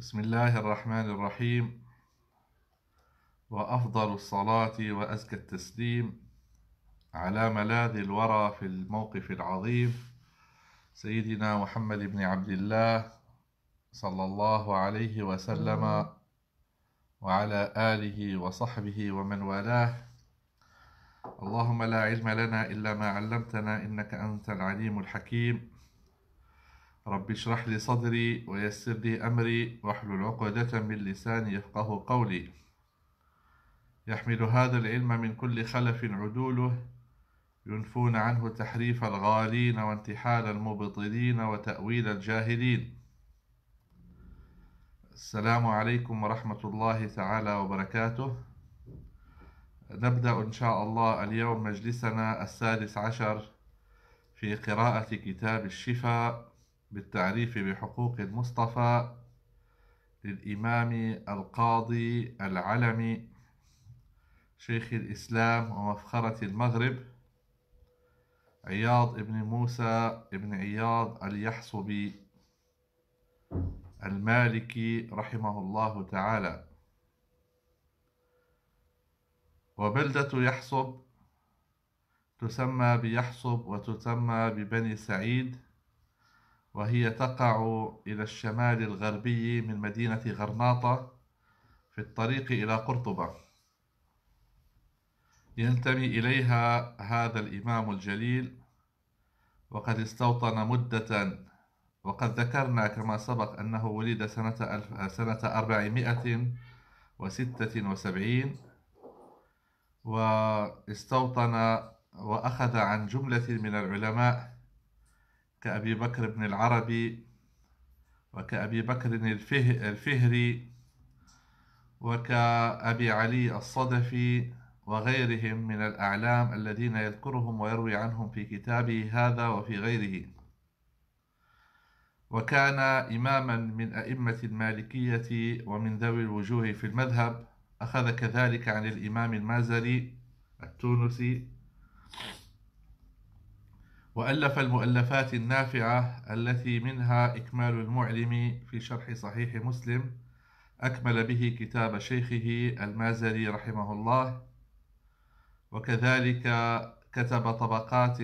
بسم الله الرحمن الرحيم وأفضل الصلاة وأزكى التسليم على ملاذ الورى في الموقف العظيم سيدنا محمد بن عبد الله صلى الله عليه وسلم وعلى آله وصحبه ومن والاه اللهم لا علم لنا إلا ما علمتنا إنك أنت العليم الحكيم رب اشرح لي صدري ويسر لي أمري واحلل عقدة من لساني يفقه قولي يحمل هذا العلم من كل خلف عدوله ينفون عنه تحريف الغالين وانتحال المبطلين وتأويل الجاهلين السلام عليكم ورحمة الله تعالى وبركاته نبدأ إن شاء الله اليوم مجلسنا السادس عشر في قراءة كتاب الشفاء بالتعريف بحقوق المصطفى للإمام القاضي العلمي شيخ الإسلام ومفخرة المغرب عياض ابن موسى ابن عياض اليحصبي المالكي رحمه الله تعالى وبلدة يحصب تسمى بيحصب وتسمى ببني سعيد وهي تقع إلى الشمال الغربي من مدينة غرناطة في الطريق إلى قرطبة ينتمي إليها هذا الإمام الجليل وقد استوطن مدة وقد ذكرنا كما سبق أنه ولد سنة, ألف سنة 476 واستوطن وأخذ عن جملة من العلماء كأبي بكر بن العربي وكأبي بكر الفهري وكأبي علي الصدفي وغيرهم من الأعلام الذين يذكرهم ويروي عنهم في كتابه هذا وفي غيره وكان إماما من أئمة المالكية ومن ذوي الوجوه في المذهب أخذ كذلك عن الإمام المازري التونسي وألف المؤلفات النافعة التي منها إكمال المعلم في شرح صحيح مسلم أكمل به كتاب شيخه المازري رحمه الله وكذلك كتب طبقات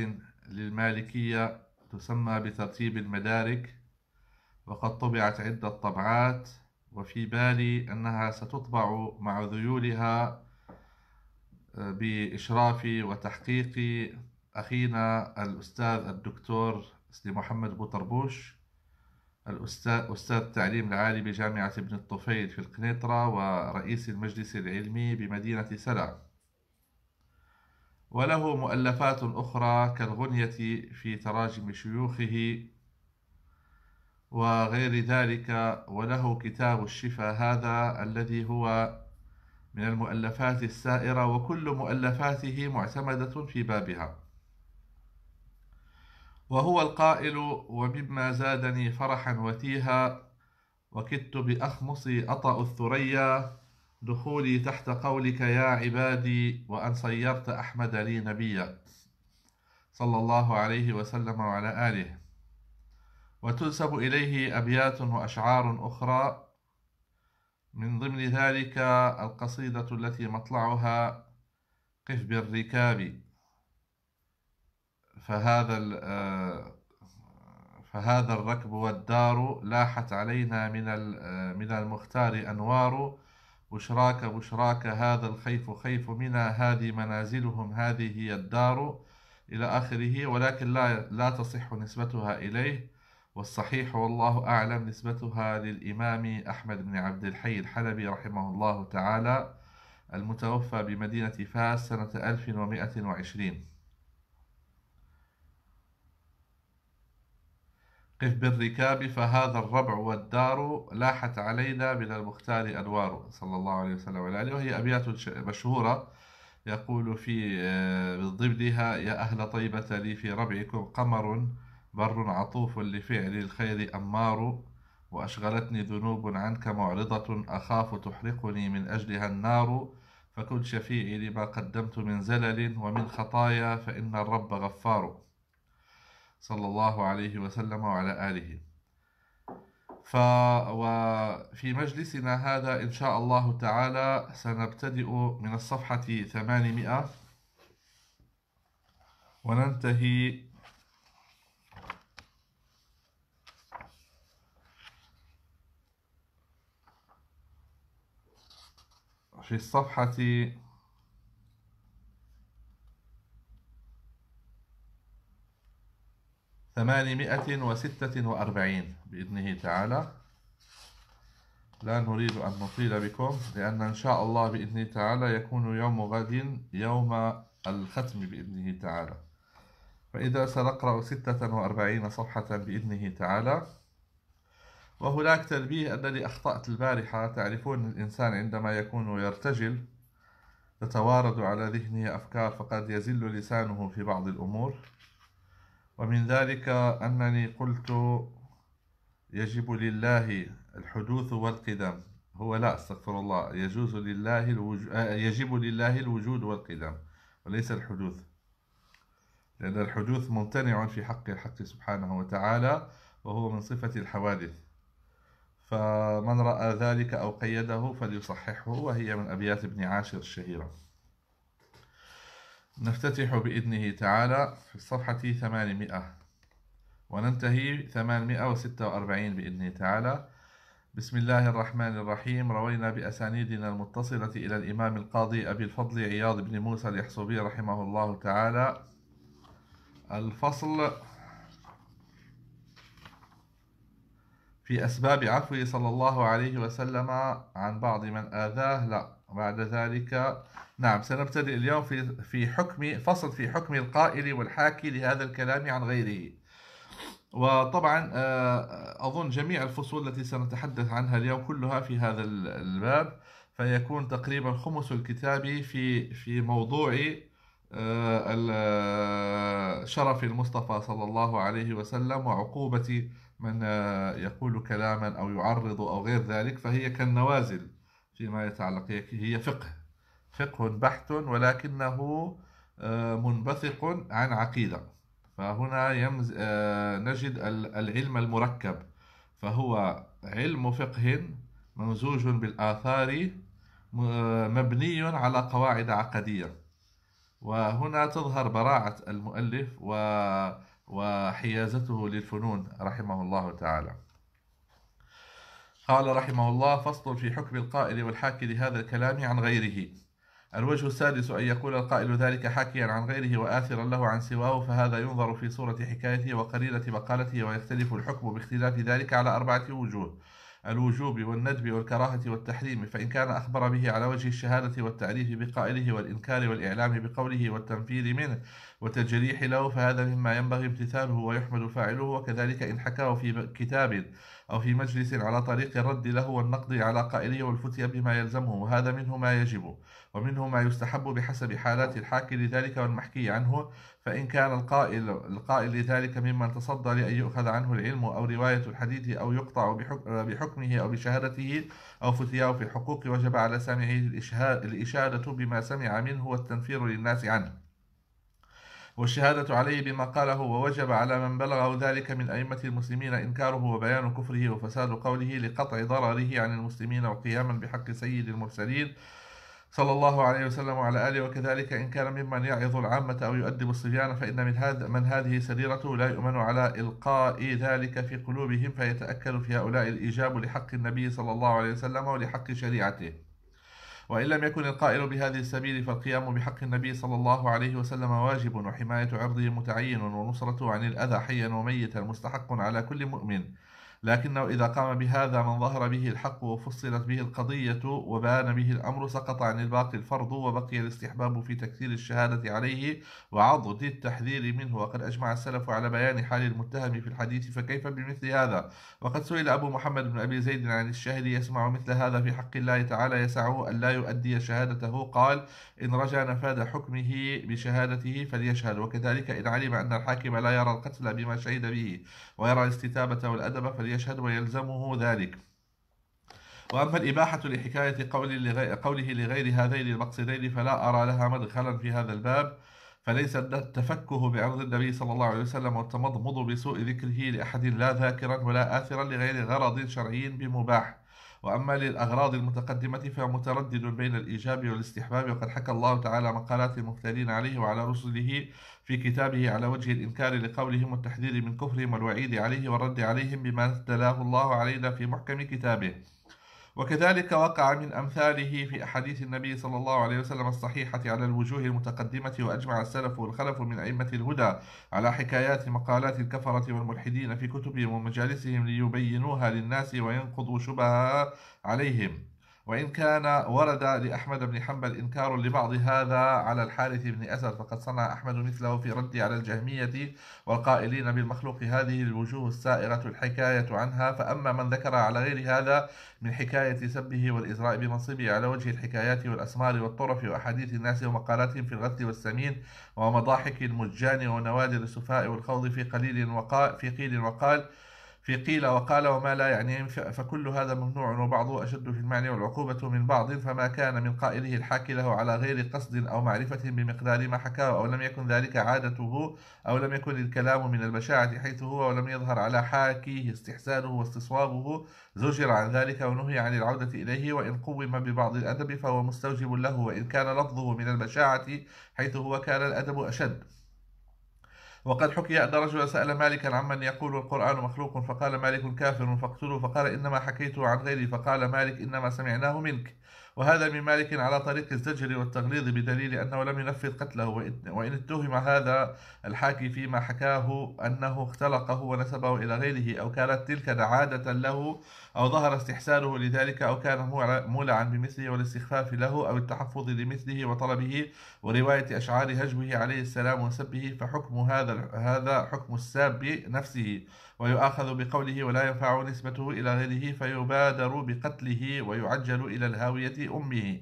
للمالكية تسمى بترتيب المدارك وقد طبعت عدة طبعات وفي بالي أنها ستطبع مع ذيولها بإشرافي وتحقيقي أخينا الأستاذ الدكتور سلي محمد بوطربوش الأستاذ أستاذ التعليم العالي بجامعة ابن الطفيل في القنيطرة ورئيس المجلس العلمي بمدينة سلا وله مؤلفات أخرى كالغنية في تراجم شيوخه وغير ذلك وله كتاب الشفا هذا الذي هو من المؤلفات السائرة وكل مؤلفاته معتمدة في بابها وهو القائل ومما زادني فرحا وتيها وكدت بأخمصي أطأ الثريا دخولي تحت قولك يا عبادي وأن صيرت أحمد لي نبيا صلى الله عليه وسلم وعلى آله وتنسب إليه أبيات وأشعار أخرى من ضمن ذلك القصيدة التي مطلعها قف بالركاب فهذا آه، فهذا الركب والدار لاحت علينا من آه، من المختار أنوار بشراك بشراك هذا الخيف خيف منا هذه منازلهم هذه هي الدار إلى آخره ولكن لا لا تصح نسبتها إليه والصحيح والله أعلم نسبتها للإمام أحمد بن عبد الحي الحلبي رحمه الله تعالى المتوفى بمدينة فاس سنة 1120 قف بالركاب فهذا الربع والدار لاحت علينا من المختار أنوار صلى الله عليه وسلم وعلى وهي أبيات مشهورة يقول في آه، من ضمنها يا أهل طيبة لي في ربعكم قمر بر عطوف لفعل الخير أمار وأشغلتني ذنوب عنك معرضة أخاف تحرقني من أجلها النار فكن شفيعي لما قدمت من زلل ومن خطايا فإن الرب غفار صلى الله عليه وسلم وعلى آله ف وفي مجلسنا هذا إن شاء الله تعالى سنبتدئ من الصفحة 800 وننتهي في الصفحة ثمانمائة وستة وأربعين بإذنه تعالى لا نريد أن نطيل بكم لأن إن شاء الله بإذنه تعالى يكون يوم غد يوم الختم بإذنه تعالى فإذا سنقرأ ستة وأربعين صفحة بإذنه تعالى وهناك تنبيه أنني أخطأت البارحة تعرفون الإنسان عندما يكون يرتجل تتوارد على ذهنه أفكار فقد يزل لسانه في بعض الأمور ومن ذلك أنني قلت يجب لله الحدوث والقدم هو لا استغفر الله يجوز لله الوجود آه، يجب لله الوجود والقدم وليس الحدوث لأن الحدوث ممتنع في حق الحق سبحانه وتعالى وهو من صفة الحوادث فمن رأى ذلك أو قيده فليصححه وهي من أبيات ابن عاشر الشهيرة نفتتح بإذنه تعالى في الصفحة 800 وننتهي 846 بإذنه تعالى بسم الله الرحمن الرحيم روينا بأسانيدنا المتصلة إلى الإمام القاضي أبي الفضل عياض بن موسى اليحصبي رحمه الله تعالى الفصل في أسباب عفوه صلى الله عليه وسلم عن بعض من آذاه لا بعد ذلك نعم سنبتدئ اليوم في في حكم فصل في حكم القائل والحاكي لهذا الكلام عن غيره وطبعا آه، أظن جميع الفصول التي سنتحدث عنها اليوم كلها في هذا الباب فيكون تقريبا خمس الكتاب في في موضوع آه، آه، شرف المصطفى صلى الله عليه وسلم وعقوبة من يقول كلاما أو يعرض أو غير ذلك فهي كالنوازل فيما يتعلق هي فقه فقه بحت ولكنه آه، منبثق عن عقيدة فهنا يمز آه، نجد العلم المركب فهو علم فقه ممزوج بالآثار مبني على قواعد عقدية وهنا تظهر براعة المؤلف وحيازته للفنون رحمه الله تعالى قال رحمه الله فصل في حكم القائل والحاكي لهذا الكلام عن غيره الوجه السادس أن يقول القائل ذلك حاكيا عن غيره وآثرا له عن سواه فهذا ينظر في صورة حكايته وقليلة مقالته ويختلف الحكم باختلاف ذلك على أربعة وجوه الوجوب والندب والكراهة والتحريم فإن كان أخبر به على وجه الشهادة والتعريف بقائله والإنكار والإعلام بقوله والتنفير منه وتجريح له فهذا مما ينبغي امتثاله ويحمد فاعله وكذلك إن حكاه في كتاب أو في مجلس على طريق الرد له والنقد على قائله والفتية بما يلزمه وهذا منه ما يجب ومنه ما يستحب بحسب حالات الحاكي لذلك والمحكي عنه فإن كان القائل القائل لذلك ممن تصدى لأن يؤخذ عنه العلم أو رواية الحديث أو يقطع بحكمه أو بشهادته أو فتياه في الحقوق وجب على سامعه الإشادة بما سمع منه والتنفير للناس عنه والشهادة عليه بما قاله ووجب على من بلغه ذلك من أئمة المسلمين إنكاره وبيان كفره وفساد قوله لقطع ضرره عن المسلمين وقياما بحق سيد المرسلين صلى الله عليه وسلم وعلى آله وكذلك إن كان ممن يعظ العامة أو يؤدب الصبيان فإن من, هذا من هذه سريرته لا يؤمن على إلقاء ذلك في قلوبهم فيتأكد في هؤلاء الإيجاب لحق النبي صلى الله عليه وسلم ولحق شريعته وإن لم يكن القائل بهذه السبيل فالقيام بحق النبي صلى الله عليه وسلم واجب وحماية عرضه متعين ونصرته عن الأذى حيا وميتا مستحق على كل مؤمن لكنه إذا قام بهذا من ظهر به الحق وفصلت به القضية وبان به الأمر سقط عن الباقي الفرض وبقي الاستحباب في تكثير الشهادة عليه وعضد التحذير منه وقد أجمع السلف على بيان حال المتهم في الحديث فكيف بمثل هذا وقد سئل أبو محمد بن أبي زيد عن الشهد يسمع مثل هذا في حق الله تعالى يسعه أن لا يؤدي شهادته قال إن رجع نفاذ حكمه بشهادته فليشهد وكذلك إن علم أن الحاكم لا يرى القتل بما شهد به ويرى الاستتابة والأدب فليشهد يشهد ويلزمه ذلك وأما الإباحة لحكاية قوله لغير هذين المقصدين فلا أرى لها مدخلا في هذا الباب فليس التفكه بعرض النبي صلى الله عليه وسلم والتمضمض بسوء ذكره لأحد لا ذاكرا ولا آثرا لغير غرض شرعي بمباح وأما للأغراض المتقدمة فمتردد بين الإيجاب والاستحباب وقد حكى الله تعالى مقالات المفترين عليه وعلى رسله في كتابه على وجه الإنكار لقولهم والتحذير من كفرهم والوعيد عليه والرد عليهم بما تلاه الله علينا في محكم كتابه وكذلك وقع من أمثاله في أحاديث النبي صلى الله عليه وسلم الصحيحة على الوجوه المتقدمة وأجمع السلف والخلف من أئمة الهدى على حكايات مقالات الكفرة والملحدين في كتبهم ومجالسهم ليبينوها للناس وينقضوا شبهها عليهم وإن كان ورد لأحمد بن حنبل إنكار لبعض هذا على الحارث بن أسد فقد صنع أحمد مثله في رده على الجهمية والقائلين بالمخلوق هذه الوجوه السائرة الحكاية عنها فأما من ذكر على غير هذا من حكاية سبه والإزراء بمنصبه على وجه الحكايات والأسمار والطرف وأحاديث الناس ومقالاتهم في الغث والسمين ومضاحك المجان ونوادر السفاء والخوض في قليل وقال في قيل وقال في قيل وقال وما لا يعنيهم فكل هذا ممنوع وبعضه أشد في المعنى والعقوبة من بعض فما كان من قائله الحاكي له على غير قصد أو معرفة بمقدار ما حكاه أو لم يكن ذلك عادته أو لم يكن الكلام من البشاعة حيث هو ولم يظهر على حاكيه استحسانه واستصوابه زجر عن ذلك ونهي عن العودة إليه وإن قوم ببعض الأدب فهو مستوجب له وإن كان لفظه من البشاعة حيث هو كان الأدب أشد وقد حكي أن رجلا سأل مالكا عمن يقول القرآن مخلوق فقال مالك كافر فاقتله فقال إنما حكيته عن غيري فقال مالك إنما سمعناه منك وهذا من مالك على طريق الزجر والتغليظ بدليل أنه لم ينفذ قتله وإن اتهم هذا الحاكي فيما حكاه أنه اختلقه ونسبه إلى غيره أو كانت تلك عادة له أو ظهر استحسانه لذلك أو كان مولعا بمثله والاستخفاف له أو التحفظ لمثله وطلبه ورواية أشعار هجوه عليه السلام وسبه فحكم هذا هذا حكم الساب نفسه ويؤاخذ بقوله ولا ينفع نسبته إلى غيره فيبادر بقتله ويعجل إلى الهاوية أمه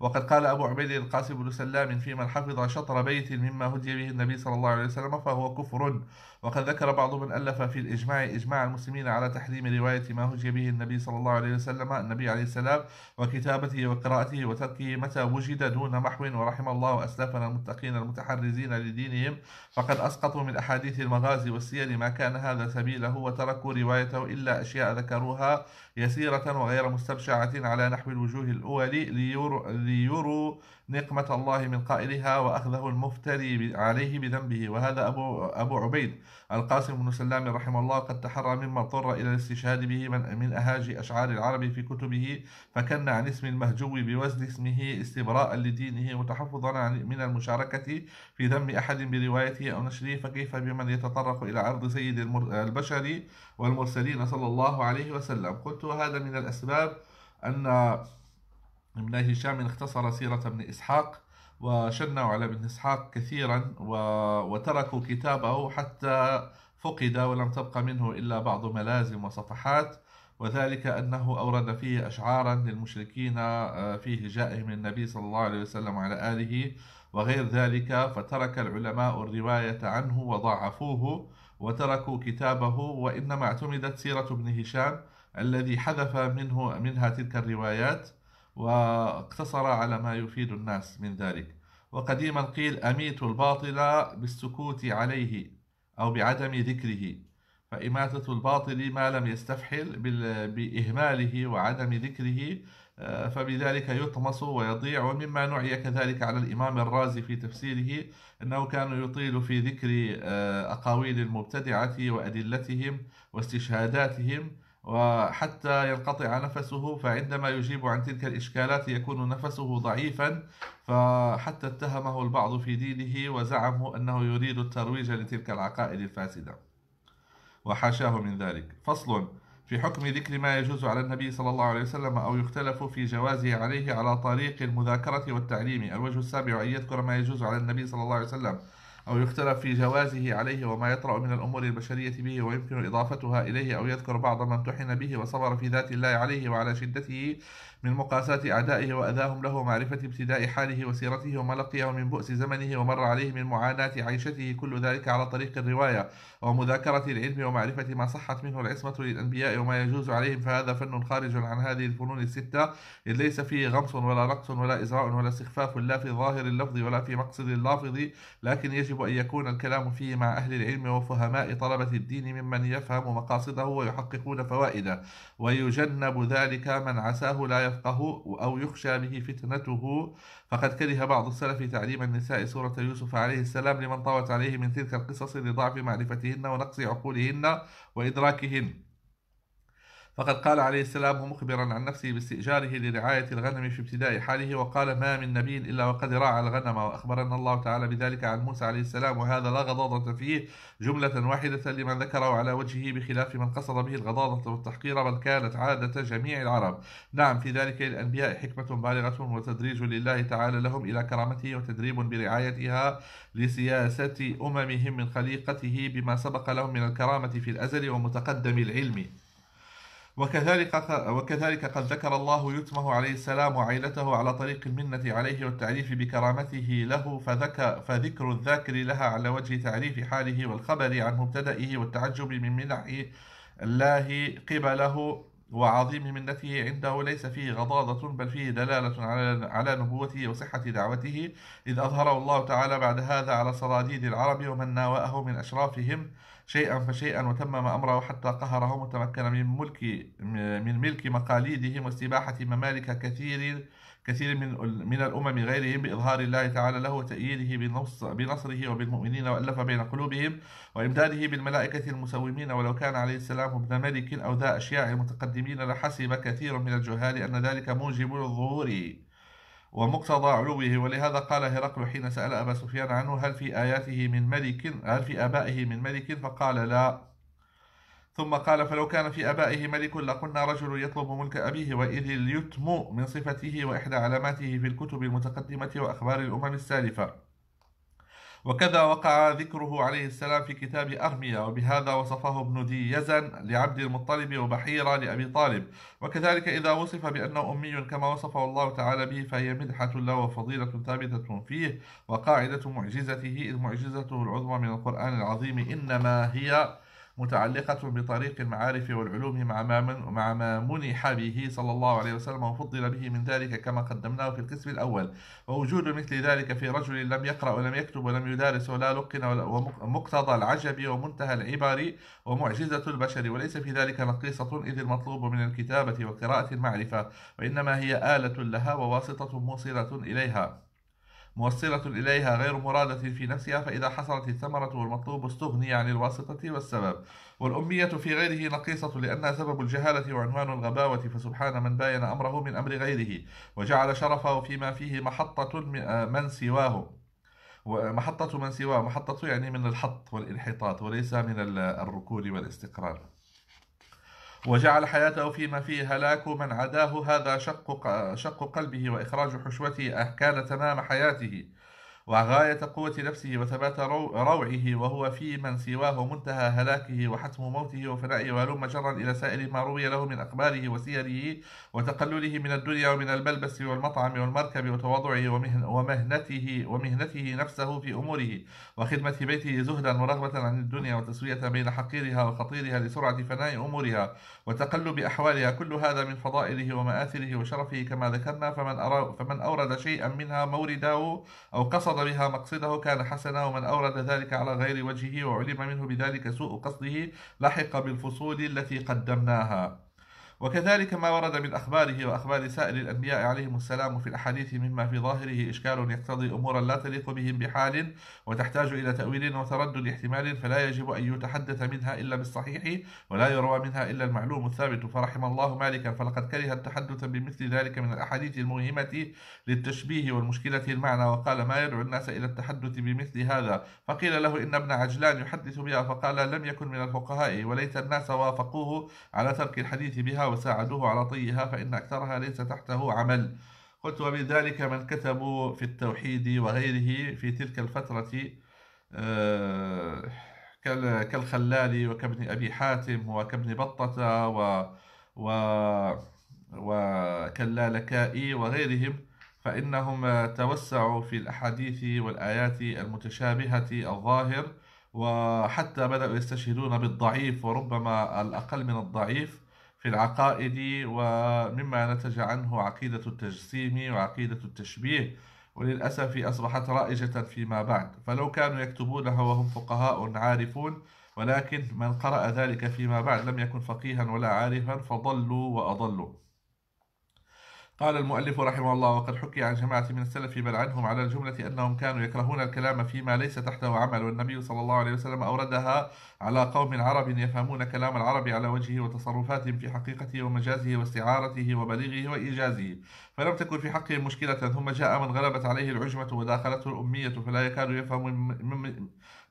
وقد قال أبو عبيد القاسم بن سلام في من حفظ شطر بيت مما هدي به النبي صلى الله عليه وسلم فهو كفر وقد ذكر بعض من ألف في الإجماع إجماع المسلمين على تحريم رواية ما هجي به النبي صلى الله عليه وسلم النبي عليه السلام وكتابته وقراءته وتركه متى وجد دون محو ورحم الله أسلافنا المتقين المتحرزين لدينهم فقد أسقطوا من أحاديث المغازي والسير ما كان هذا سبيله وتركوا روايته إلا أشياء ذكروها يسيرة وغير مستبشعة على نحو الوجوه الأول ليروا نقمة الله من قائلها وأخذه المفتري عليه بذنبه وهذا أبو, أبو عبيد القاسم بن سلام رحمه الله قد تحرى مما اضطر إلى الاستشهاد به من, من أهاجي أشعار العرب في كتبه فكن عن اسم المهجو بوزن اسمه استبراء لدينه وتحفظا من المشاركة في ذم أحد بروايته أو نشره فكيف بمن يتطرق إلى عرض سيد البشر والمرسلين صلى الله عليه وسلم قلت هذا من الأسباب أن ابن هشام اختصر سيرة ابن إسحاق وشنوا على ابن إسحاق كثيرا وتركوا كتابه حتى فقد ولم تبق منه إلا بعض ملازم وصفحات وذلك أنه أورد فيه أشعارا للمشركين آه، في هجائهم النبي صلى الله عليه وسلم على آله وغير ذلك فترك العلماء الرواية عنه وضعفوه وتركوا كتابه وإنما اعتمدت سيرة ابن هشام الذي حذف منه منها تلك الروايات واقتصر على ما يفيد الناس من ذلك وقديما قيل أميت الباطل بالسكوت عليه أو بعدم ذكره فإماتة الباطل ما لم يستفحل بإهماله وعدم ذكره آه، فبذلك يطمس ويضيع ومما نعي كذلك على الإمام الرازي في تفسيره أنه كان يطيل في ذكر آه، أقاويل المبتدعة وأدلتهم واستشهاداتهم وحتى ينقطع نفسه فعندما يجيب عن تلك الإشكالات يكون نفسه ضعيفا فحتى اتهمه البعض في دينه وزعموا أنه يريد الترويج لتلك العقائد الفاسدة وحاشاه من ذلك فصل في حكم ذكر ما يجوز على النبي صلى الله عليه وسلم أو يختلف في جوازه عليه على طريق المذاكرة والتعليم الوجه السابع أن يذكر ما يجوز على النبي صلى الله عليه وسلم أو يختلف في جوازه عليه وما يطرأ من الأمور البشرية به ويمكن إضافتها إليه أو يذكر بعض ما امتحن به وصبر في ذات الله عليه وعلى شدته من مقاساة أعدائه وأذاهم له معرفة ابتداء حاله وسيرته وما لقيه من بؤس زمنه ومر عليه من معاناة عيشته كل ذلك على طريق الرواية ومذاكرة العلم ومعرفة ما صحت منه العصمة للأنبياء وما يجوز عليهم فهذا فن خارج عن هذه الفنون الستة إذ ليس فيه غمص ولا رقص ولا إزراء ولا استخفاف لا في ظاهر اللفظ ولا في مقصد اللافظ لكن يجب أن يكون الكلام فيه مع أهل العلم وفهماء طلبة الدين ممن يفهم مقاصده ويحققون فوائده ويجنب ذلك من عساه لا يفهم يفقه أو يخشى به فتنته فقد كره بعض السلف تعليم النساء سورة يوسف عليه السلام لمن طوت عليه من تلك القصص لضعف معرفتهن ونقص عقولهن وإدراكهن فقد قال عليه السلام مخبرا عن نفسه باستئجاره لرعاية الغنم في ابتداء حاله وقال ما من نبي إلا وقد راعى الغنم وأخبرنا الله تعالى بذلك عن موسى عليه السلام وهذا لا غضاضة فيه جملة واحدة لمن ذكره على وجهه بخلاف من قصد به الغضاضة والتحقير بل كانت عادة جميع العرب نعم في ذلك الأنبياء حكمة بالغة وتدريج لله تعالى لهم إلى كرامته وتدريب برعايتها لسياسة أممهم من خليقته بما سبق لهم من الكرامة في الأزل ومتقدم العلم وكذلك وكذلك قد ذكر الله يتمه عليه السلام وعائلته على طريق المنة عليه والتعريف بكرامته له فذكر, فذكر الذاكر لها على وجه تعريف حاله والخبر عن مبتدئه والتعجب من منح الله قبله وعظيم منته عنده ليس فيه غضاضة بل فيه دلالة على على نبوته وصحة دعوته إذ أظهره الله تعالى بعد هذا على صراديد العرب ومن ناوأه من أشرافهم شيئا فشيئا وتمم أمره حتى قهرهم وتمكن من ملك من ملك مقاليدهم واستباحة ممالك كثير كثير من من الأمم غيرهم بإظهار الله تعالى له وتأييده بنصره وبالمؤمنين وألف بين قلوبهم وإمداده بالملائكة المسومين ولو كان عليه السلام ابن ملك أو ذا أشياء متقدمين لحسب كثير من الجهال أن ذلك موجب للظهور ومقتضى علوه ولهذا قال هرقل حين سأل أبا سفيان عنه هل في آياته من ملك هل في آبائه من ملك فقال لا ثم قال فلو كان في أبائه ملك لقلنا رجل يطلب ملك أبيه وإذ اليتم من صفته وإحدى علاماته في الكتب المتقدمة وأخبار الأمم السالفة وكذا وقع ذكره عليه السلام في كتاب أرميا وبهذا وصفه ابن دي يزن لعبد المطلب وبحيرة لأبي طالب وكذلك إذا وصف بأنه أمي كما وصفه الله تعالى به فهي مدحة له وفضيلة ثابتة فيه وقاعدة معجزته إذ معجزته العظمى من القرآن العظيم إنما هي متعلقة بطريق المعارف والعلوم مع ما, من مع ما منح به صلى الله عليه وسلم وفضل به من ذلك كما قدمناه في القسم الأول ووجود مثل ذلك في رجل لم يقرأ ولم يكتب ولم يدارس ولا لقن ومقتضى العجب ومنتهى العبر ومعجزة البشر وليس في ذلك نقيصة إذ المطلوب من الكتابة وقراءة المعرفة وإنما هي آلة لها وواسطة موصلة إليها موصلة إليها غير مرادة في نفسها فإذا حصلت الثمرة والمطلوب استغني عن الواسطة والسبب والأمية في غيره نقيصة لأنها سبب الجهالة وعنوان الغباوة فسبحان من باين أمره من أمر غيره وجعل شرفه فيما فيه محطة من سواه ومحطة من سواه محطة يعني من الحط والانحطاط وليس من الركود والاستقرار وجعل حياته فيما فيه هلاك من عداه هذا شق قلبه وإخراج حشوته أه كان تمام حياته وغاية قوة نفسه وثبات روعه وهو في من سواه منتهى هلاكه وحتم موته وفنائه وهلم جرا إلى سائر ما روي له من أقباله وسيره وتقلله من الدنيا ومن البلبس والمطعم والمركب وتواضعه ومهنته ومهنته نفسه في أموره وخدمة بيته زهدا ورغبة عن الدنيا وتسوية بين حقيرها وخطيرها لسرعة فناء أمورها وتقلب أحوالها كل هذا من فضائله ومآثره وشرفه كما ذكرنا فمن, فمن أورد شيئا منها مورده أو قصد قصد بها مقصده كان حسنا ومن أورد ذلك على غير وجهه وعلم منه بذلك سوء قصده لحق بالفصول التي قدمناها وكذلك ما ورد من أخباره وأخبار سائر الأنبياء عليهم السلام في الأحاديث مما في ظاهره إشكال يقتضي أمورا لا تليق بهم بحال وتحتاج إلى تأويل وتردد احتمال فلا يجب أن يتحدث منها إلا بالصحيح ولا يروى منها إلا المعلوم الثابت فرحم الله مالكا فلقد كره التحدث بمثل ذلك من الأحاديث الموهمة للتشبيه والمشكلة المعنى وقال ما يدعو الناس إلى التحدث بمثل هذا فقيل له إن ابن عجلان يحدث بها فقال لم يكن من الفقهاء وليت الناس وافقوه على ترك الحديث بها وساعدوه على طيها فإن أكثرها ليس تحته عمل قلت وبذلك من كتبوا في التوحيد وغيره في تلك الفترة آه، كالخلال وكابن أبي حاتم وكابن بطة و و وكاللالكائي وغيرهم فإنهم توسعوا في الأحاديث والآيات المتشابهة الظاهر وحتى بدأوا يستشهدون بالضعيف وربما الأقل من الضعيف في العقائد ومما نتج عنه عقيدة التجسيم وعقيدة التشبيه وللأسف أصبحت رائجة فيما بعد فلو كانوا يكتبونها وهم فقهاء عارفون ولكن من قرأ ذلك فيما بعد لم يكن فقيها ولا عارفا فضلوا وأضلوا قال المؤلف رحمه الله وقد حكي عن جماعة من السلف بل عنهم على الجملة أنهم كانوا يكرهون الكلام فيما ليس تحته عمل والنبي صلى الله عليه وسلم أوردها على قوم عرب يفهمون كلام العرب على وجهه وتصرفاتهم في حقيقته ومجازه واستعارته وبليغه وإيجازه فلم تكن في حقهم مشكلة ثم جاء من غلبت عليه العجمة وداخلته الأمية فلا يكاد يفهم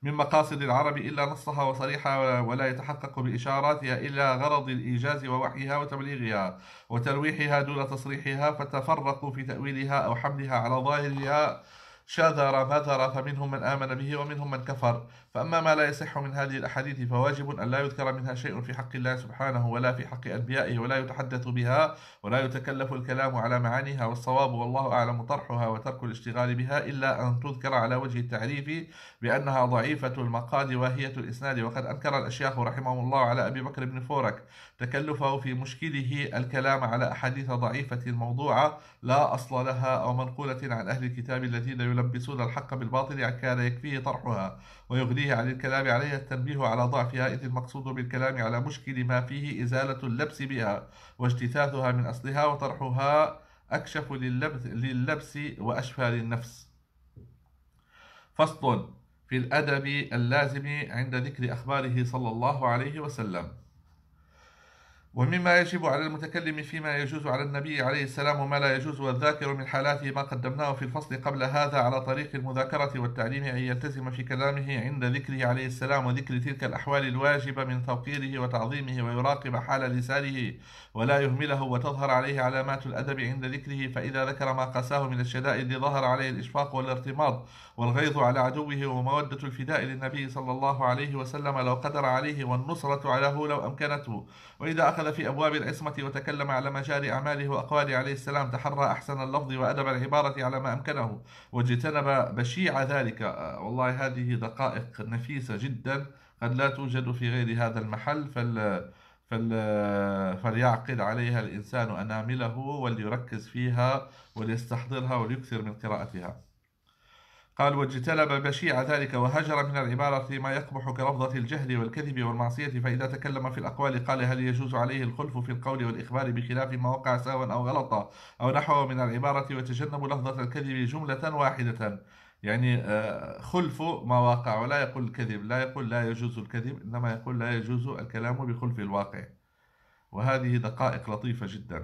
من مقاصد العرب إلا نصها وصريحها ولا يتحقق بإشاراتها إلا غرض الإيجاز ووحيها وتبليغها وترويحها دون تصريحها فتفرقوا في تأويلها أو حملها على ظاهرها شذر فذر فمنهم من آمن به ومنهم من كفر فأما ما لا يصح من هذه الأحاديث فواجب أن لا يذكر منها شيء في حق الله سبحانه ولا في حق أنبيائه ولا يتحدث بها ولا يتكلف الكلام على معانيها والصواب والله أعلم طرحها وترك الاشتغال بها إلا أن تذكر على وجه التعريف بأنها ضعيفة المقاد واهية الإسناد وقد أنكر الأشياخ رحمهم الله على أبي بكر بن فورك تكلفه في مشكله الكلام على أحاديث ضعيفة موضوعة لا أصل لها أو منقولة عن أهل الكتاب الذين يلبسون الحق بالباطل كان يكفيه طرحها ويغنيه عن الكلام عليها التنبيه على ضعفها إذ المقصود بالكلام على مشكل ما فيه إزالة اللبس بها واجتثاثها من أصلها وطرحها أكشف للبس, للبس وأشفى للنفس فصل في الأدب اللازم عند ذكر أخباره صلى الله عليه وسلم ومما يجب على المتكلم فيما يجوز على النبي عليه السلام وما لا يجوز والذاكر من حالاته ما قدمناه في الفصل قبل هذا على طريق المذاكرة والتعليم أن يلتزم في كلامه عند ذكره عليه السلام وذكر تلك الأحوال الواجبة من توقيره وتعظيمه ويراقب حال لسانه ولا يهمله وتظهر عليه علامات الأدب عند ذكره فإذا ذكر ما قساه من الشدائد ظهر عليه الإشفاق والارتباط والغيظ على عدوه ومودة الفداء للنبي صلى الله عليه وسلم لو قدر عليه والنصرة عليه لو أمكنته وإذا أخذ في أبواب العصمة وتكلم على مجال أعماله وأقواله عليه السلام تحرى أحسن اللفظ وأدب العبارة على ما أمكنه واجتنب بشيع ذلك آه، والله هذه دقائق نفيسة جدا قد لا توجد في غير هذا المحل فال فل... فليعقد عليها الإنسان أنامله وليركز فيها وليستحضرها وليكثر من قراءتها قال واجتلب بشيع ذلك وهجر من العبارة ما يقبح كرفضة الجهل والكذب والمعصية فإذا تكلم في الأقوال قال هل يجوز عليه الخلف في القول والإخبار بخلاف ما وقع سهوا أو غلطا أو نحو من العبارة وتجنب لفظة الكذب جملة واحدة يعني آه، خلف ما وقع ولا يقول الكذب لا يقول لا يجوز الكذب إنما يقول لا يجوز الكلام بخلف الواقع وهذه دقائق لطيفة جداً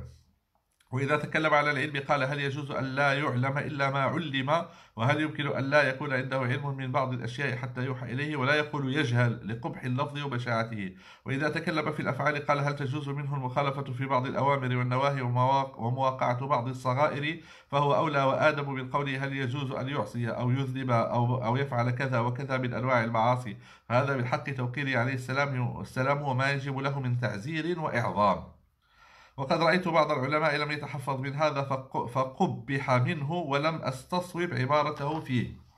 وإذا تكلم على العلم قال هل يجوز أن لا يعلم إلا ما علم وهل يمكن أن لا يكون عنده علم من بعض الأشياء حتى يوحى إليه ولا يقول يجهل لقبح اللفظ وبشاعته وإذا تكلم في الأفعال قال هل تجوز منه المخالفة في بعض الأوامر والنواهي ومواقعة بعض الصغائر فهو أولى وآدم من قوله هل يجوز أن يعصي أو يذنب أو, أو يفعل كذا وكذا من أنواع المعاصي فهذا بالحق توقيري توقيره عليه السلام, السلام وما يجب له من تعزير وإعظام وقد رأيت بعض العلماء لم يتحفظ من هذا فقبح منه ولم أستصوب عبارته فيه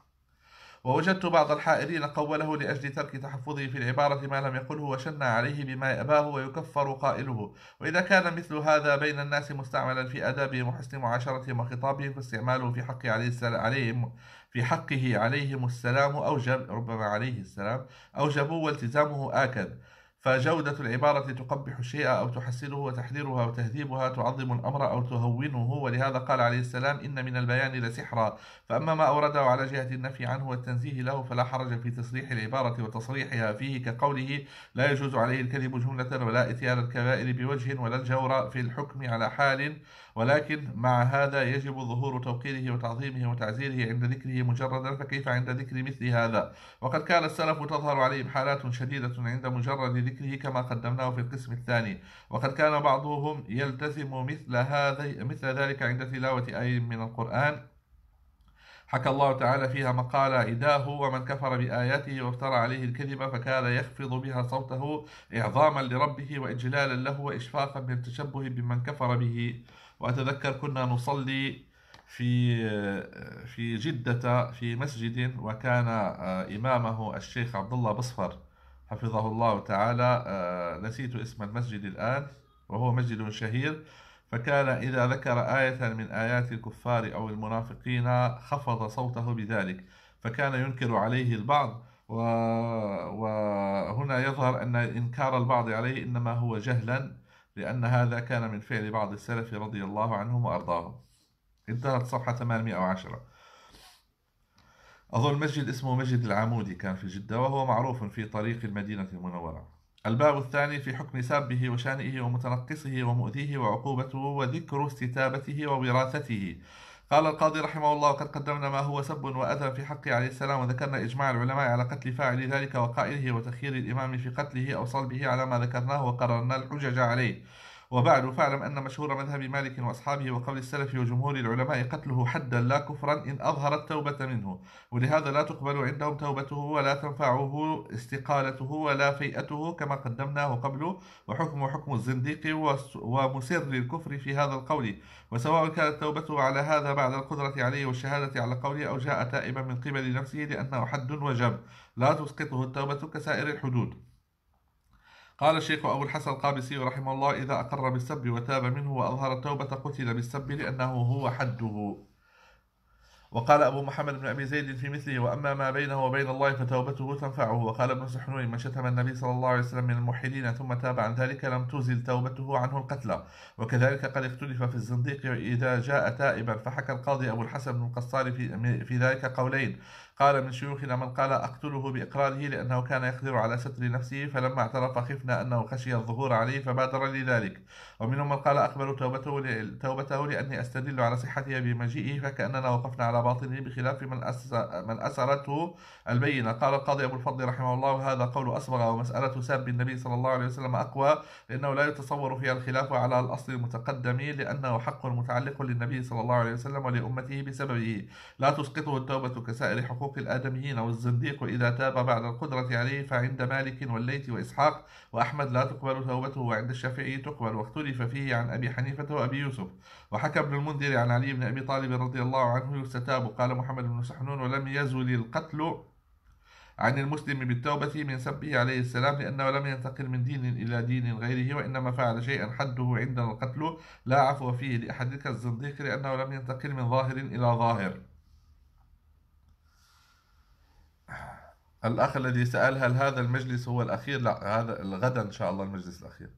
ووجدت بعض الحائرين قوله لأجل ترك تحفظه في العبارة ما لم يقله وشن عليه بما يأباه ويكفر قائله وإذا كان مثل هذا بين الناس مستعملا في أدابهم وحسن معاشرتهم وخطابهم فاستعماله في حق عليه عليهم في حقه عليهم السلام أوجب ربما عليه السلام أوجب والتزامه آكد فجودة العبارة تقبح الشيء أو تحسنه وتحذيرها وتهذيبها تعظم الأمر أو تهونه ولهذا قال عليه السلام إن من البيان لسحرا فأما ما أورده على جهة النفي عنه والتنزيه له فلا حرج في تصريح العبارة وتصريحها فيه كقوله لا يجوز عليه الكذب جملة ولا إتيان الكبائر بوجه ولا الجور في الحكم على حال ولكن مع هذا يجب ظهور توقيره وتعظيمه وتعزيره عند ذكره مجردا فكيف عند ذكر مثل هذا وقد كان السلف تظهر عليهم حالات شديدة عند مجرد ذكره كما قدمناه في القسم الثاني وقد كان بعضهم يلتزم مثل هذا مثل ذلك عند تلاوة آية من القرآن حكى الله تعالى فيها مقال إداه ومن كفر بآياته وافترى عليه الكذب فكان يخفض بها صوته إعظاما لربه وإجلالا له وإشفاقا من التشبه بمن كفر به وأتذكر كنا نصلي في في جدة في مسجد وكان آه، إمامه الشيخ عبد الله بصفر حفظه الله تعالى آه، نسيت اسم المسجد الآن وهو مسجد شهير فكان إذا ذكر آية من آيات الكفار أو المنافقين خفض صوته بذلك فكان ينكر عليه البعض وهنا يظهر أن إنكار البعض عليه إنما هو جهلا لأن هذا كان من فعل بعض السلف رضي الله عنهم وأرضاهم انتهت صفحة 810 أظن مسجد اسمه مسجد العمودي كان في جدة وهو معروف في طريق المدينة المنورة الباب الثاني في حكم سابه وشانئه ومتنقصه ومؤذيه وعقوبته وذكر استتابته ووراثته قال القاضي رحمه الله وقد قدمنا ما هو سب وأذى في حقه عليه السلام وذكرنا إجماع العلماء على قتل فاعل ذلك وقائله وتخيير الإمام في قتله أو صلبه على ما ذكرناه وقررنا الحجج عليه وبعد فاعلم أن مشهور مذهب مالك وأصحابه وقول السلف وجمهور العلماء قتله حدا لا كفرا إن أظهر التوبة منه ولهذا لا تقبل عندهم توبته ولا تنفعه استقالته ولا فيئته كما قدمناه قبل وحكم حكم الزنديق ومسر الكفر في هذا القول وسواء كانت توبته على هذا بعد القدرة عليه والشهادة على قوله أو جاء تائبا من قبل نفسه لأنه حد وجب لا تسقطه التوبة كسائر الحدود قال الشيخ أبو الحسن القابسي رحمه الله إذا أقر بالسب وتاب منه وأظهر التوبة قتل بالسب لأنه هو حده وقال أبو محمد بن أبي زيد في مثله وأما ما بينه وبين الله فتوبته تنفعه وقال ابن سحنون من شتم النبي صلى الله عليه وسلم من الموحدين ثم تاب عن ذلك لم تزل توبته عنه القتلى وكذلك قد اختلف في الزنديق إذا جاء تائبا فحكى القاضي أبو الحسن بن القصار في, في ذلك قولين قال من شيوخنا من قال أقتله بإقراره لأنه كان يقدر على ستر نفسه فلما اعترف خفنا أنه خشي الظهور عليه فبادر لذلك ومنهم من قال أقبل توبته, توبته لأني أستدل على صحتها بمجيئه فكأننا وقفنا على باطنه بخلاف من, من أسرته البينة قال القاضي أبو الفضل رحمه الله هذا قول أصبغ ومسألة ساب النبي صلى الله عليه وسلم أقوى لأنه لا يتصور فيها الخلاف على الأصل المتقدم لأنه حق متعلق للنبي صلى الله عليه وسلم ولأمته بسببه لا تسقطه التوبة كسائر حقوق حقوق الآدميين والزنديق إذا تاب بعد القدرة عليه فعند مالك والليث وإسحاق وأحمد لا تقبل توبته وعند الشافعي تقبل واختلف فيه عن أبي حنيفة وأبي يوسف وحكى ابن المنذر عن علي بن أبي طالب رضي الله عنه يستتاب قال محمد بن سحنون ولم يزل القتل عن المسلم بالتوبة من سبه عليه السلام لأنه لم ينتقل من دين إلى دين غيره وإنما فعل شيئا حده عندنا القتل لا عفو فيه لأحد كالزنديق لأنه لم ينتقل من ظاهر إلى ظاهر الأخ الذي سأل هل هذا المجلس هو الأخير؟ لا هذا الغد إن شاء الله المجلس الأخير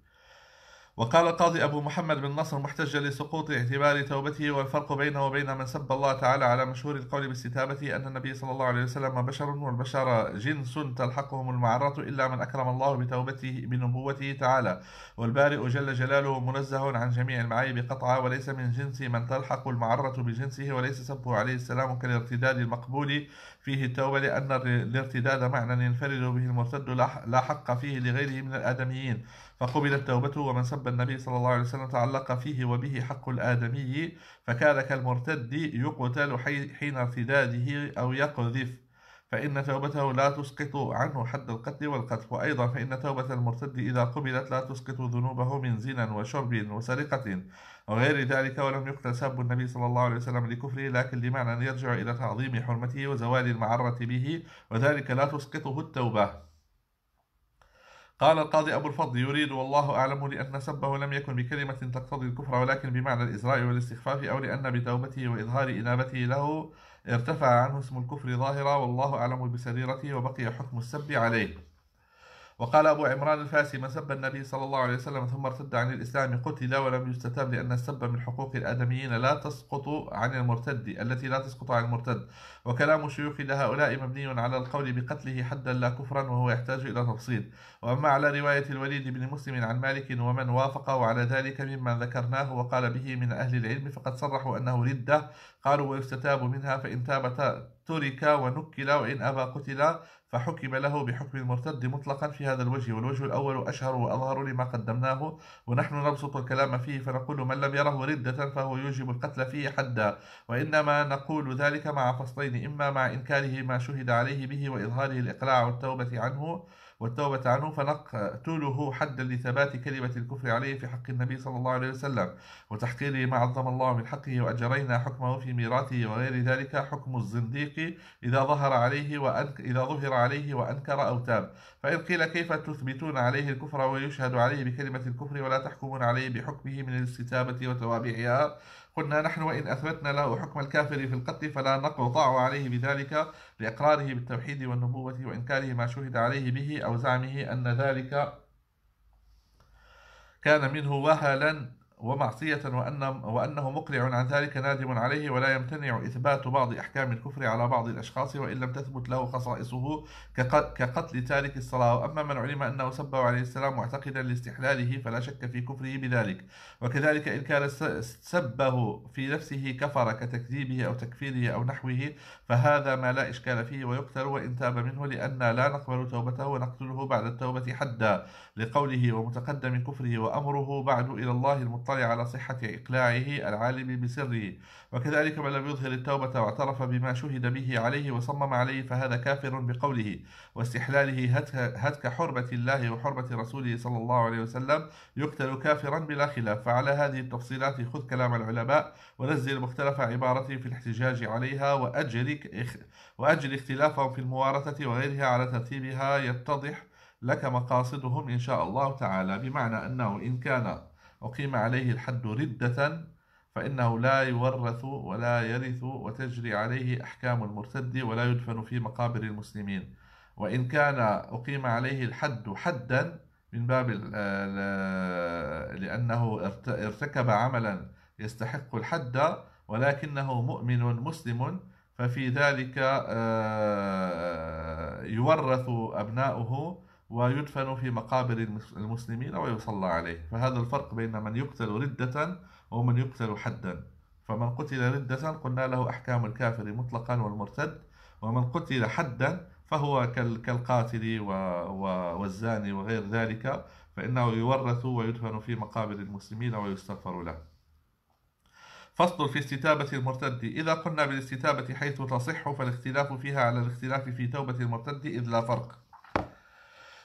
وقال القاضي أبو محمد بن نصر محتجا لسقوط اعتبار توبته والفرق بينه وبين من سب الله تعالى على مشهور القول باستتابته أن النبي صلى الله عليه وسلم بشر والبشر جنس تلحقهم المعرة إلا من أكرم الله بتوبته بنبوته تعالى والبارئ جل جلاله منزه عن جميع المعايب قطعا وليس من جنس من تلحق المعرة بجنسه وليس سبه عليه السلام كالارتداد المقبول فيه التوبة لأن الارتداد معنى ينفرد به المرتد لا حق فيه لغيره من الآدميين فقبلت توبته ومن سب النبي صلى الله عليه وسلم تعلق فيه وبه حق الآدمي فكان كالمرتد يقتل حين ارتداده أو يقذف فإن توبته لا تسقط عنه حد القتل والقذف وأيضا فإن توبة المرتد إذا قبلت لا تسقط ذنوبه من زنا وشرب وسرقة وغير ذلك ولم يقتل سب النبي صلى الله عليه وسلم لكفره لكن لمعنى يرجع إلى تعظيم حرمته وزوال المعرة به وذلك لا تسقطه التوبة قال القاضي أبو الفضل يريد والله أعلم لأن سبه لم يكن بكلمة تقتضي الكفر ولكن بمعنى الإزراء والاستخفاف أو لأن بتوبته وإظهار إنابته له ارتفع عنه اسم الكفر ظاهرا والله أعلم بسريرته وبقي حكم السب عليه وقال أبو عمران الفاسي من سب النبي صلى الله عليه وسلم ثم ارتد عن الإسلام قتل ولم يستتاب لأن السب من حقوق الآدميين لا تسقط عن المرتد التي لا تسقط عن المرتد وكلام الشيوخ لهؤلاء مبني على القول بقتله حدا لا كفرا وهو يحتاج إلى تفصيل وأما على رواية الوليد بن مسلم عن مالك ومن وافقه على ذلك ممن ذكرناه وقال به من أهل العلم فقد صرحوا أنه ردة قالوا ويستتاب منها فإن تاب ترك ونكل وإن أبى قتل فحكم له بحكم المرتد مطلقا في هذا الوجه والوجه الأول أشهر وأظهر لما قدمناه ونحن نبسط الكلام فيه فنقول من لم يره ردة فهو يوجب القتل فيه حدا وإنما نقول ذلك مع فصلين إما مع إنكاره ما شهد عليه به وإظهاره الإقلاع والتوبة عنه والتوبة عنه فنقتله حدا لثبات كلمة الكفر عليه في حق النبي صلى الله عليه وسلم وتحقيره ما عظم الله من حقه وأجرينا حكمه في ميراثه وغير ذلك حكم الزنديق إذا ظهر عليه وأنك إذا ظهر عليه وأنكر أو تاب فإن قيل كيف تثبتون عليه الكفر ويشهد عليه بكلمة الكفر ولا تحكمون عليه بحكمه من الاستتابة وتوابعها قلنا نحن وإن أثبتنا له حكم الكافر في القتل فلا نقطع عليه بذلك لإقراره بالتوحيد والنبوة وإنكاره ما شهد عليه به أو زعمه أن ذلك كان منه وهلا ومعصية وأن وأنه مقلع عن ذلك نادم عليه ولا يمتنع إثبات بعض أحكام الكفر على بعض الأشخاص وإن لم تثبت له خصائصه كقتل تارك الصلاة وأما من علم أنه سبه عليه السلام معتقدا لاستحلاله فلا شك في كفره بذلك وكذلك إن كان سبه في نفسه كفر كتكذيبه أو تكفيره أو نحوه فهذا ما لا إشكال فيه ويقتل وإن تاب منه لأن لا نقبل توبته ونقتله بعد التوبة حدا لقوله ومتقدم كفره وأمره بعد إلى الله المطلع على صحة إقلاعه العالم بسره وكذلك من لم يظهر التوبة واعترف بما شهد به عليه وصمم عليه فهذا كافر بقوله واستحلاله هتك حرمة الله وحرمة رسوله صلى الله عليه وسلم يقتل كافرا بلا خلاف فعلى هذه التفصيلات خذ كلام العلماء ونزل مختلف عبارته في الاحتجاج عليها وأجل, وأجل اختلافهم في الموارثة وغيرها على ترتيبها يتضح لك مقاصدهم إن شاء الله تعالى بمعنى أنه إن كان أقيم عليه الحد ردة فإنه لا يورث ولا يرث وتجري عليه أحكام المرتد ولا يدفن في مقابر المسلمين وإن كان أقيم عليه الحد حدا من باب لأنه ارتكب عملا يستحق الحد ولكنه مؤمن مسلم ففي ذلك آه، يورث أبناؤه ويدفن في مقابر المسلمين ويصلى عليه فهذا الفرق بين من يقتل ردة ومن يقتل حدا فمن قتل ردة قلنا له أحكام الكافر مطلقا والمرتد ومن قتل حدا فهو كالقاتل والزاني وغير ذلك فإنه يورث ويدفن في مقابر المسلمين ويستغفر له فصل في استتابة المرتد إذا قلنا بالاستتابة حيث تصح فالاختلاف فيها على الاختلاف في توبة المرتد إذ لا فرق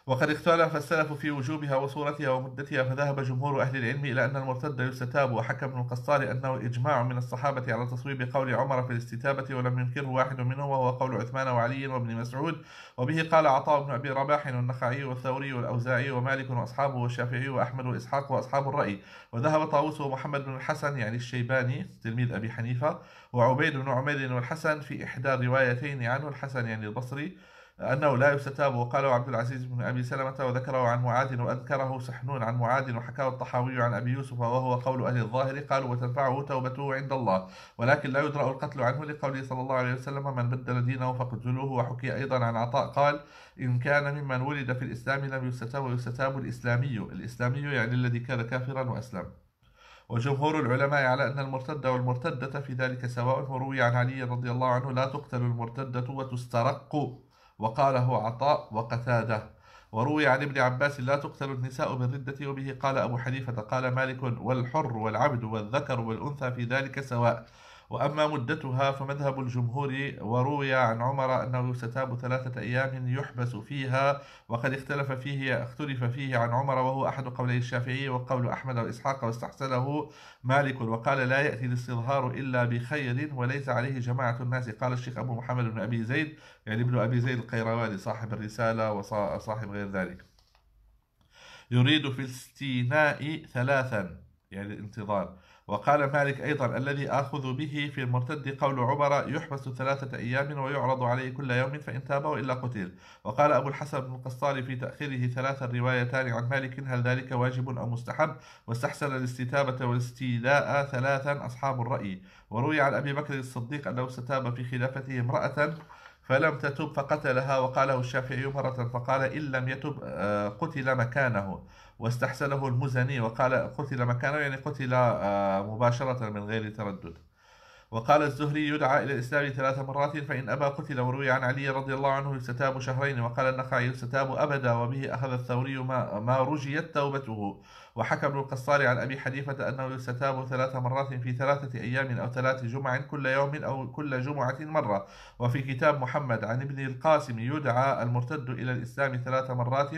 وقد اختلف السلف في وجوبها وصورتها ومدتها فذهب جمهور أهل العلم إلى أن المرتد يستتاب وحكى ابن القصار أنه إجماع من الصحابة على تصويب قول عمر في الاستتابة ولم ينكره واحد منهم وهو قول عثمان وعلي وابن مسعود وبه قال عطاء بن أبي رباح والنخعي والثوري والأوزاعي ومالك وأصحابه والشافعي وأحمد وإسحاق وأصحاب الرأي وذهب طاووس ومحمد بن الحسن يعني الشيباني تلميذ أبي حنيفة وعبيد بن عمير والحسن في إحدى روايتين عنه الحسن يعني البصري أنه لا يستتاب وقاله عبد العزيز بن أبي سلمة وذكره عن معاذ وأذكره سحنون عن معاذ وحكاه الطحاوي عن أبي يوسف وهو قول أهل الظاهر قالوا وتنفعه توبته عند الله ولكن لا يدرأ القتل عنه لقوله صلى الله عليه وسلم من بدل دينه فاقتلوه وحكي أيضا عن عطاء قال إن كان ممن ولد في الإسلام لم يستتاب ويستتاب الإسلامي الإسلامي يعني الذي كان كافرا وأسلم وجمهور العلماء على أن المرتد والمرتدة في ذلك سواء وروي عن علي رضي الله عنه لا تقتل المرتدة وتسترق وقاله عطاء وقتادة وروي عن ابن عباس لا تقتل النساء بالردة وبه قال أبو حنيفة قال مالك والحر والعبد والذكر والأنثى في ذلك سواء وأما مدتها فمذهب الجمهور وروي عن عمر أنه يستتاب ثلاثة أيام يحبس فيها وقد اختلف فيه اختلف فيه عن عمر وهو أحد قولي الشافعي وقول أحمد وإسحاق واستحسنه مالك وقال لا يأتي الاستظهار إلا بخير وليس عليه جماعة الناس قال الشيخ أبو محمد بن أبي زيد يعني ابن أبي زيد القيرواني صاحب الرسالة وصاحب غير ذلك يريد في الاستيناء ثلاثا يعني الانتظار وقال مالك أيضا الذي آخذ به في المرتد قول عمر يحبس ثلاثة أيام ويعرض عليه كل يوم فإن تاب وإلا قتل وقال أبو الحسن بن القصار في تأخيره ثلاث روايتان عن مالك هل ذلك واجب أو مستحب واستحسن الاستتابة والاستيلاء ثلاثا أصحاب الرأي وروي عن أبي بكر الصديق أنه استتاب في خلافته امرأة فلم تتب فقتلها وقاله الشافعي مرة فقال إن لم يتب آه، قتل مكانه واستحسنه المزني وقال قتل مكانه يعني قتل آه، مباشرة من غير تردد وقال الزهري يدعى إلى الإسلام ثلاث مرات فإن أبى قتل وروي عن علي رضي الله عنه يستتاب شهرين وقال النخعي يستتاب أبدا وبه أخذ الثوري ما, ما رجيت توبته وحكى ابن القصار عن أبي حنيفة أنه يستتاب ثلاث مرات في ثلاثة أيام أو ثلاث جمع كل يوم أو كل جمعة مرة وفي كتاب محمد عن ابن القاسم يدعى المرتد إلى الإسلام ثلاث مرات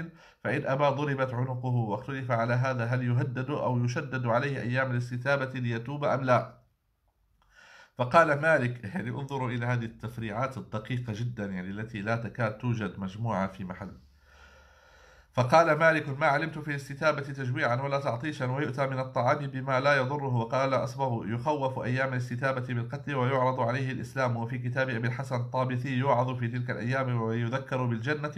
فإن أبى ضربت عنقه واختلف على هذا هل يهدد أو يشدد عليه أيام الاستتابة ليتوب أم لا فقال مالك يعني انظروا إلى هذه التفريعات الدقيقة جدا يعني التي لا تكاد توجد مجموعة في محل فقال مالك ما علمت في الاستتابة تجويعا ولا تعطيشا ويؤتى من الطعام بما لا يضره وقال أصبغ يخوف أيام الاستتابة بالقتل ويعرض عليه الإسلام وفي كتاب أبي الحسن الطابثي يوعظ في تلك الأيام ويذكر بالجنة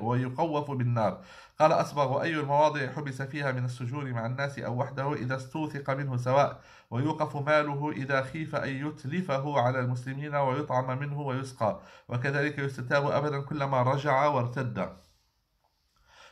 ويخوف بالنار قال أصبغ أي المواضع حبس فيها من السجون مع الناس أو وحده إذا استوثق منه سواء ويوقف ماله إذا خيف أن يتلفه على المسلمين ويطعم منه ويسقى وكذلك يستتاب أبدا كلما رجع وارتد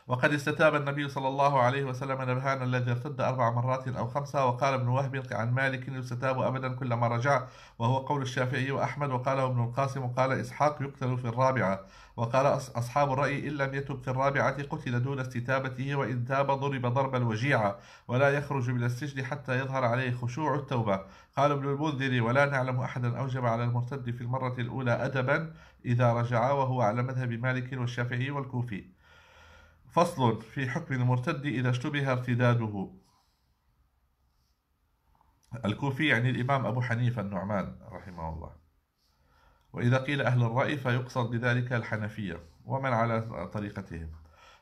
وقد استتاب النبي صلى الله عليه وسلم نبهان الذي ارتد أربع مرات أو خمسة وقال ابن وهب عن مالك يستتاب أبدا كلما رجع وهو قول الشافعي وأحمد وقاله ابن القاسم وقال إسحاق يقتل في الرابعة وقال أصحاب الرأي إن لم يتب في الرابعة قتل دون استتابته وإن تاب ضرب ضربا وجيعا ولا يخرج من السجن حتى يظهر عليه خشوع التوبة قال ابن المنذر ولا نعلم أحدا أوجب على المرتد في المرة الأولى أدبا إذا رجع وهو على مذهب مالك والشافعي والكوفي فصل في حكم المرتد إذا اشتبه ارتداده الكوفي يعني الإمام أبو حنيفة النعمان رحمه الله وإذا قيل أهل الرأي فيقصد بذلك الحنفية ومن على طريقتهم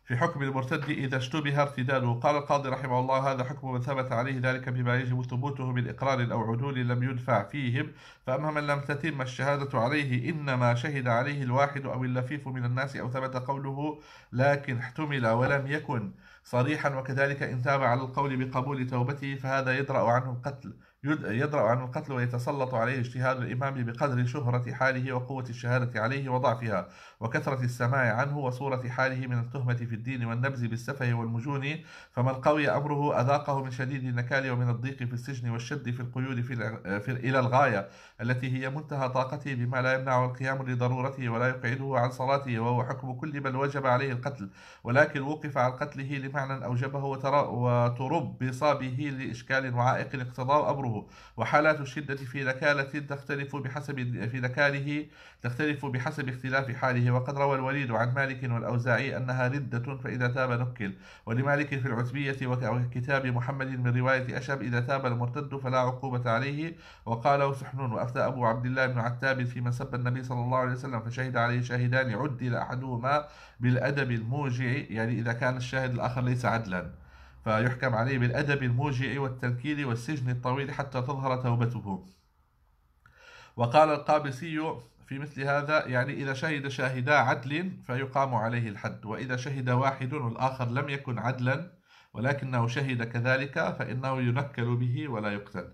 في حكم المرتد إذا اشتبه ارتداده قال القاضي رحمه الله هذا حكم من ثبت عليه ذلك بما يجب ثبوته من إقرار أو عدول لم يدفع فيهم فأما من لم تتم الشهادة عليه إنما شهد عليه الواحد أو اللفيف من الناس أو ثبت قوله لكن احتمل ولم يكن صريحا وكذلك إن تاب على القول بقبول توبته فهذا يدرأ عنه القتل يدرأ عن القتل ويتسلط عليه اجتهاد الإمام بقدر شهرة حاله وقوة الشهادة عليه وضعفها وكثرة السماع عنه وصورة حاله من التهمة في الدين والنبز بالسفه والمجون فمن قوي أمره أذاقه من شديد النكال ومن الضيق في السجن والشد في القيود في, في إلى الغاية التي هي منتهى طاقته بما لا يمنع القيام لضرورته ولا يقعده عن صلاته وهو حكم كل من وجب عليه القتل ولكن وقف عن قتله لمعنى أوجبه وترب بصابه لإشكال وعائق اقتضاء أمره وغيره وحالات الشدة في نكالة تختلف بحسب في نكاله تختلف بحسب اختلاف حاله وقد روى الوليد عن مالك والأوزاعي أنها ردة فإذا تاب نكل ولمالك في العتبية وكتاب محمد من رواية أشب إذا تاب المرتد فلا عقوبة عليه وقاله سحنون وأفتى أبو عبد الله بن عتاب في من سب النبي صلى الله عليه وسلم فشهد عليه شاهدان عدل أحدهما بالأدب الموجع يعني إذا كان الشاهد الآخر ليس عدلا فيحكم عليه بالأدب الموجئ والتنكيل والسجن الطويل حتى تظهر توبته وقال القابسي في مثل هذا يعني إذا شهد شاهدا عدل فيقام عليه الحد وإذا شهد واحد والآخر لم يكن عدلا ولكنه شهد كذلك فإنه ينكل به ولا يقتل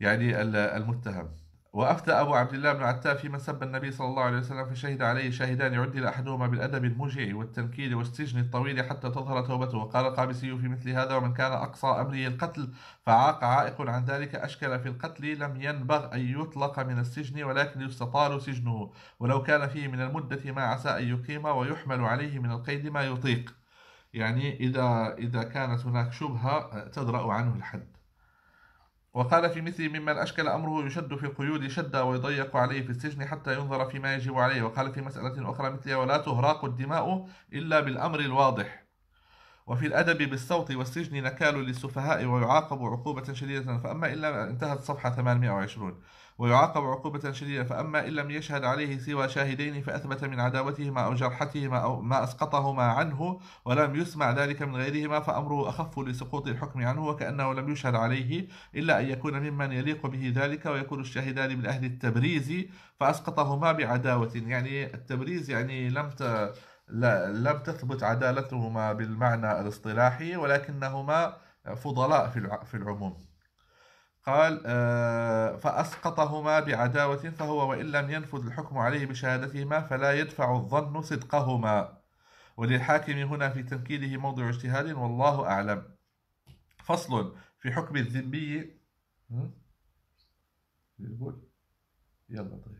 يعني المتهم وأفتى أبو عبد الله بن عتاب في من سب النبي صلى الله عليه وسلم فشهد عليه شاهدان يعدل أحدهما بالأدب الموجع والتنكيل والسجن الطويل حتى تظهر توبته وقال القابسي في مثل هذا ومن كان أقصى أمره القتل فعاق عائق عن ذلك أشكل في القتل لم ينبغ أن يطلق من السجن ولكن يستطال سجنه ولو كان فيه من المدة ما عسى أن يقيم ويحمل عليه من القيد ما يطيق يعني إذا إذا كانت هناك شبهة تدرأ عنه الحد وقال في مثل ممن أشكل أمره يشد في القيود شدة ويضيق عليه في السجن حتى ينظر فيما يجب عليه وقال في مسألة أخرى مثلها ولا تهراق الدماء إلا بالأمر الواضح وفي الأدب بالصوت والسجن نكال للسفهاء ويعاقب عقوبة شديدة فأما إلا انتهت صفحة 820 ويعاقب عقوبة شديدة فأما إن لم يشهد عليه سوى شاهدين فأثبت من عداوتهما أو جرحتهما أو ما أسقطهما عنه ولم يسمع ذلك من غيرهما فأمره أخف لسقوط الحكم عنه وكأنه لم يشهد عليه إلا أن يكون ممن يليق به ذلك ويكون الشاهدان من أهل التبريز فأسقطهما بعداوة يعني التبريز يعني لم ت... لم تثبت عدالتهما بالمعنى الاصطلاحي ولكنهما فضلاء في العموم قال آه، فأسقطهما بعداوة فهو وإن لم ينفذ الحكم عليه بشهادتهما فلا يدفع الظن صدقهما وللحاكم هنا في تنكيله موضع اجتهاد والله أعلم فصل في حكم الذمي يلا طيب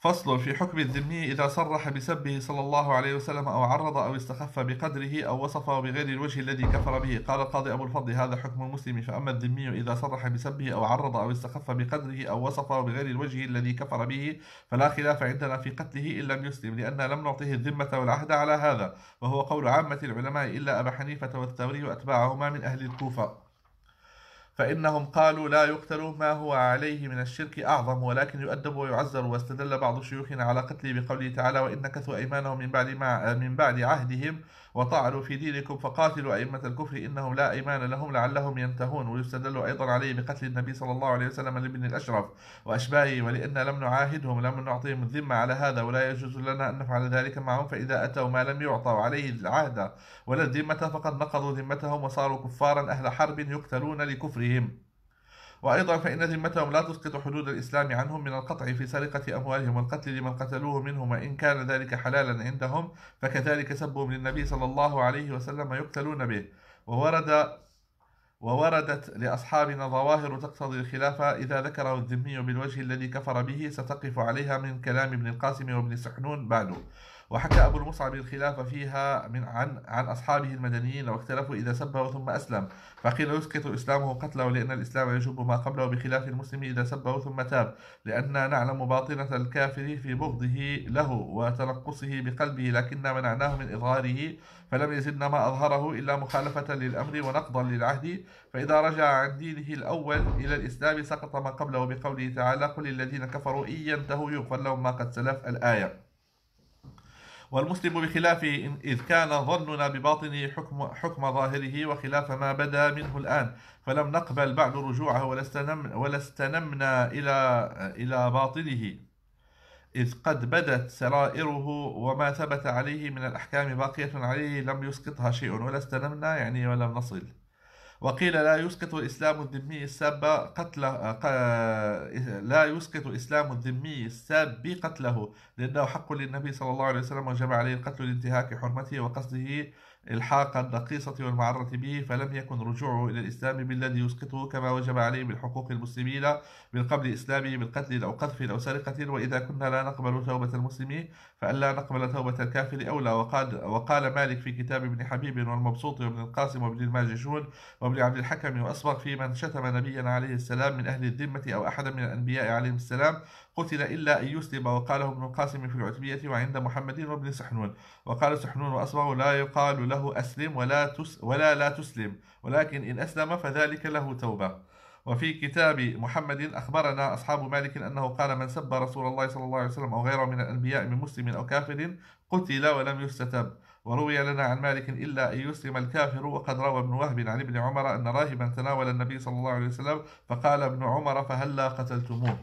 فصل في حكم الذمي إذا صرح بسبه صلى الله عليه وسلم أو عرض أو استخف بقدره أو وصفه بغير الوجه الذي كفر به قال القاضي أبو الفضل هذا حكم المسلم فأما الذمي إذا صرح بسبه أو عرض أو استخف بقدره أو وصفه بغير الوجه الذي كفر به فلا خلاف عندنا في قتله إن لم يسلم لأن لم نعطيه الذمة والعهد على هذا وهو قول عامة العلماء إلا أبا حنيفة والثوري وأتباعهما من أهل الكوفة فإنهم قالوا لا يقتل ما هو عليه من الشرك أعظم ولكن يؤدب ويعزر واستدل بعض شيوخنا على قتله بقوله تعالى وإن نكثوا أيمانهم من بعد, ما من بعد عهدهم وطعنوا في دينكم فقاتلوا أئمة الكفر إنهم لا أيمان لهم لعلهم ينتهون ويستدل أيضا عليه بقتل النبي صلى الله عليه وسلم لابن الأشرف وأشباهه ولأن لم نعاهدهم لم نعطيهم الذمة على هذا ولا يجوز لنا أن نفعل ذلك معهم فإذا أتوا ما لم يعطوا عليه العهد ولا الذمة فقد نقضوا ذمتهم وصاروا كفارا أهل حرب يقتلون لكفرهم وأيضا فإن ذمتهم لا تسقط حدود الإسلام عنهم من القطع في سرقة أموالهم والقتل لمن قتلوه منهم وإن كان ذلك حلالا عندهم فكذلك سبهم للنبي صلى الله عليه وسلم يقتلون به وورد ووردت لأصحابنا ظواهر تقتضي الخلافة إذا ذكره الذمي بالوجه الذي كفر به ستقف عليها من كلام ابن القاسم وابن سحنون بعد وحكى أبو المصعب الخلاف فيها من عن عن أصحابه المدنيين واختلفوا إذا سبه ثم أسلم فقيل يسقط إسلامه قتله لأن الإسلام يجب ما قبله بخلاف المسلم إذا سبه ثم تاب لان نعلم باطنة الكافر في بغضه له وتنقصه بقلبه لكن منعناه من إظهاره فلم يزدنا ما أظهره إلا مخالفة للأمر ونقضا للعهد فإذا رجع عن دينه الأول إلى الإسلام سقط ما قبله بقوله تعالى قل للذين كفروا إن ينتهوا يغفر لهم ما قد سلف الآية والمسلم بخلاف إذ كان ظننا بباطنه حكم, حكم ظاهره وخلاف ما بدا منه الآن فلم نقبل بعد رجوعه ولا استنمنا إلى, إلى باطنه إذ قد بدت سرائره وما ثبت عليه من الأحكام باقية عليه لم يسقطها شيء ولا استنمنا يعني ولم نصل وقيل لا يسقط إسلام الذمي الساب قتله لا يسقط الإسلام الذمي السب قتله لأنه حق للنبي صلى الله عليه وسلم وجب عليه القتل لانتهاك حرمته وقصده الحاق النقيصة والمعرة به فلم يكن رجوعه إلى الإسلام بالذي يسقطه كما وجب عليه من حقوق المسلمين من قبل إسلامه من قتل أو قذف أو سرقة وإذا كنا لا نقبل توبة المسلمين فألا نقبل توبة الكافر أولى وقال, وقال مالك في كتاب ابن حبيب والمبسوط وابن القاسم وابن الماجشون وابن عبد الحكم وأصبغ في من شتم نبينا عليه السلام من أهل الذمة أو أحدا من الأنبياء عليهم السلام قتل إلا أن يسلم وقاله ابن القاسم في العتبية وعند محمد وابن سحنون وقال سحنون وأصبغ لا يقال له أسلم ولا, تس ولا لا تسلم ولكن إن أسلم فذلك له توبة وفي كتاب محمد أخبرنا أصحاب مالك أنه قال من سب رسول الله صلى الله عليه وسلم أو غيره من الأنبياء من مسلم أو كافر قتل ولم يستتب وروي لنا عن مالك إلا أن يسلم الكافر وقد روى ابن وهب عن ابن عمر أن راهبا تناول النبي صلى الله عليه وسلم فقال ابن عمر فهلا قتلتموه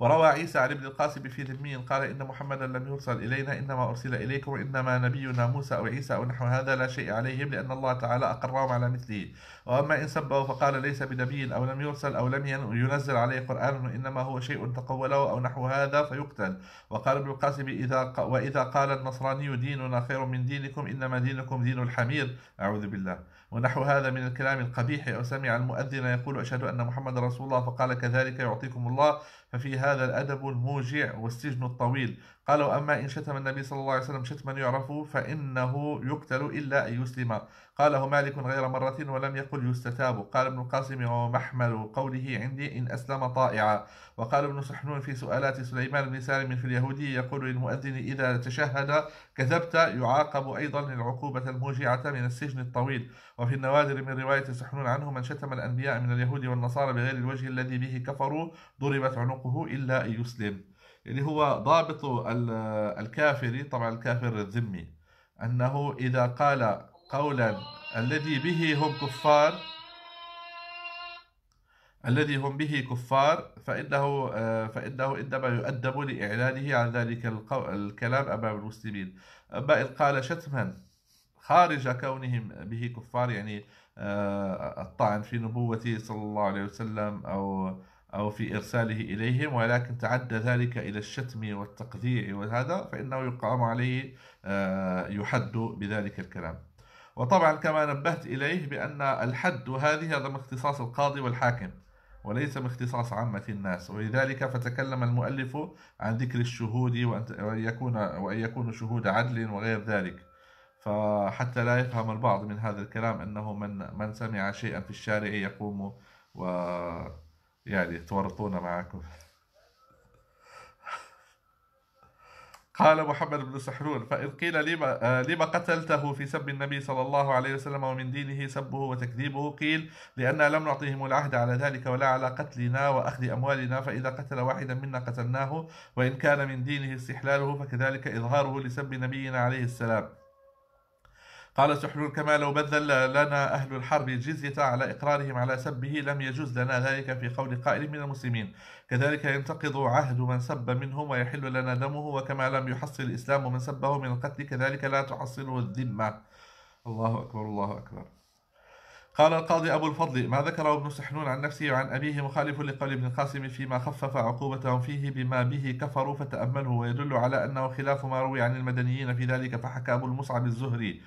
وروى عيسى عن ابن القاسم في ذمي قال إن محمدا لم يرسل إلينا إنما أرسل إليكم إنما نبينا موسى أو عيسى أو نحو هذا لا شيء عليهم لأن الله تعالى أقرهم على مثله وأما إن سبه فقال ليس بنبي أو لم يرسل أو لم ينزل عليه قرآن إنما هو شيء تقوله أو نحو هذا فيقتل وقال ابن القاسم إذا وإذا قال النصراني ديننا خير من دينكم إنما دينكم دين الحمير أعوذ بالله ونحو هذا من الكلام القبيح أو سمع المؤذن يقول أشهد أن محمد رسول الله فقال كذلك يعطيكم الله ففي هذا الأدب الموجع والسجن الطويل قالوا أما إن شتم النبي صلى الله عليه وسلم شتما يعرف فإنه يقتل إلا أن يسلم قاله مالك غير مرة ولم يقل يستتاب قال ابن القاسم ومحمل قوله عندي إن أسلم طائعا وقال ابن سحنون في سؤالات سليمان بن سالم في اليهودي يقول للمؤذن إذا تشهد كذبت يعاقب أيضا العقوبة الموجعة من السجن الطويل وفي النوادر من رواية سحنون عنه من شتم الأنبياء من اليهود والنصارى بغير الوجه الذي به كفروا ضربت عنق حقه إلا أن يسلم يعني هو ضابط الكافر طبعا الكافر الذمي أنه إذا قال قولا الذي به هم كفار الذي هم به كفار فإنه فإنه إنما يؤدب لإعلانه عن ذلك الكلام أمام المسلمين أما إن قال شتما خارج كونهم به كفار يعني آه، الطعن في نبوته صلى الله عليه وسلم أو أو في إرساله إليهم ولكن تعدى ذلك إلى الشتم والتقذيع وهذا فإنه يقام عليه آه، يحد بذلك الكلام وطبعا كما نبهت إليه بأن الحد هذه هذا من اختصاص القاضي والحاكم وليس من اختصاص عامة الناس ولذلك فتكلم المؤلف عن ذكر الشهود وأن يكون, وأن يكون شهود عدل وغير ذلك فحتى لا يفهم البعض من هذا الكلام أنه من, من سمع شيئا في الشارع يقوم و يعني تورطونا معكم قال محمد بن سحرون فإن قيل لما, آه، لما قتلته في سب النبي صلى الله عليه وسلم ومن دينه سبه وتكذيبه قيل لأن لم نعطيهم العهد على ذلك ولا على قتلنا وأخذ أموالنا فإذا قتل واحدا منا قتلناه وإن كان من دينه استحلاله فكذلك إظهاره لسب نبينا عليه السلام قال سحلول كما لو بذل لنا أهل الحرب الجزية على إقرارهم على سبه لم يجوز لنا ذلك في قول قائل من المسلمين كذلك ينتقض عهد من سب منهم ويحل لنا دمه وكما لم يحصل الإسلام من سبه من القتل كذلك لا تحصله الذمة الله أكبر الله أكبر قال القاضي أبو الفضل ما ذكره ابن سحنون عن نفسه وعن أبيه مخالف لقول ابن القاسم فيما خفف عقوبتهم فيه بما به كفروا فتأمله ويدل على أنه خلاف ما روي عن المدنيين في ذلك فحكى أبو المصعب الزهري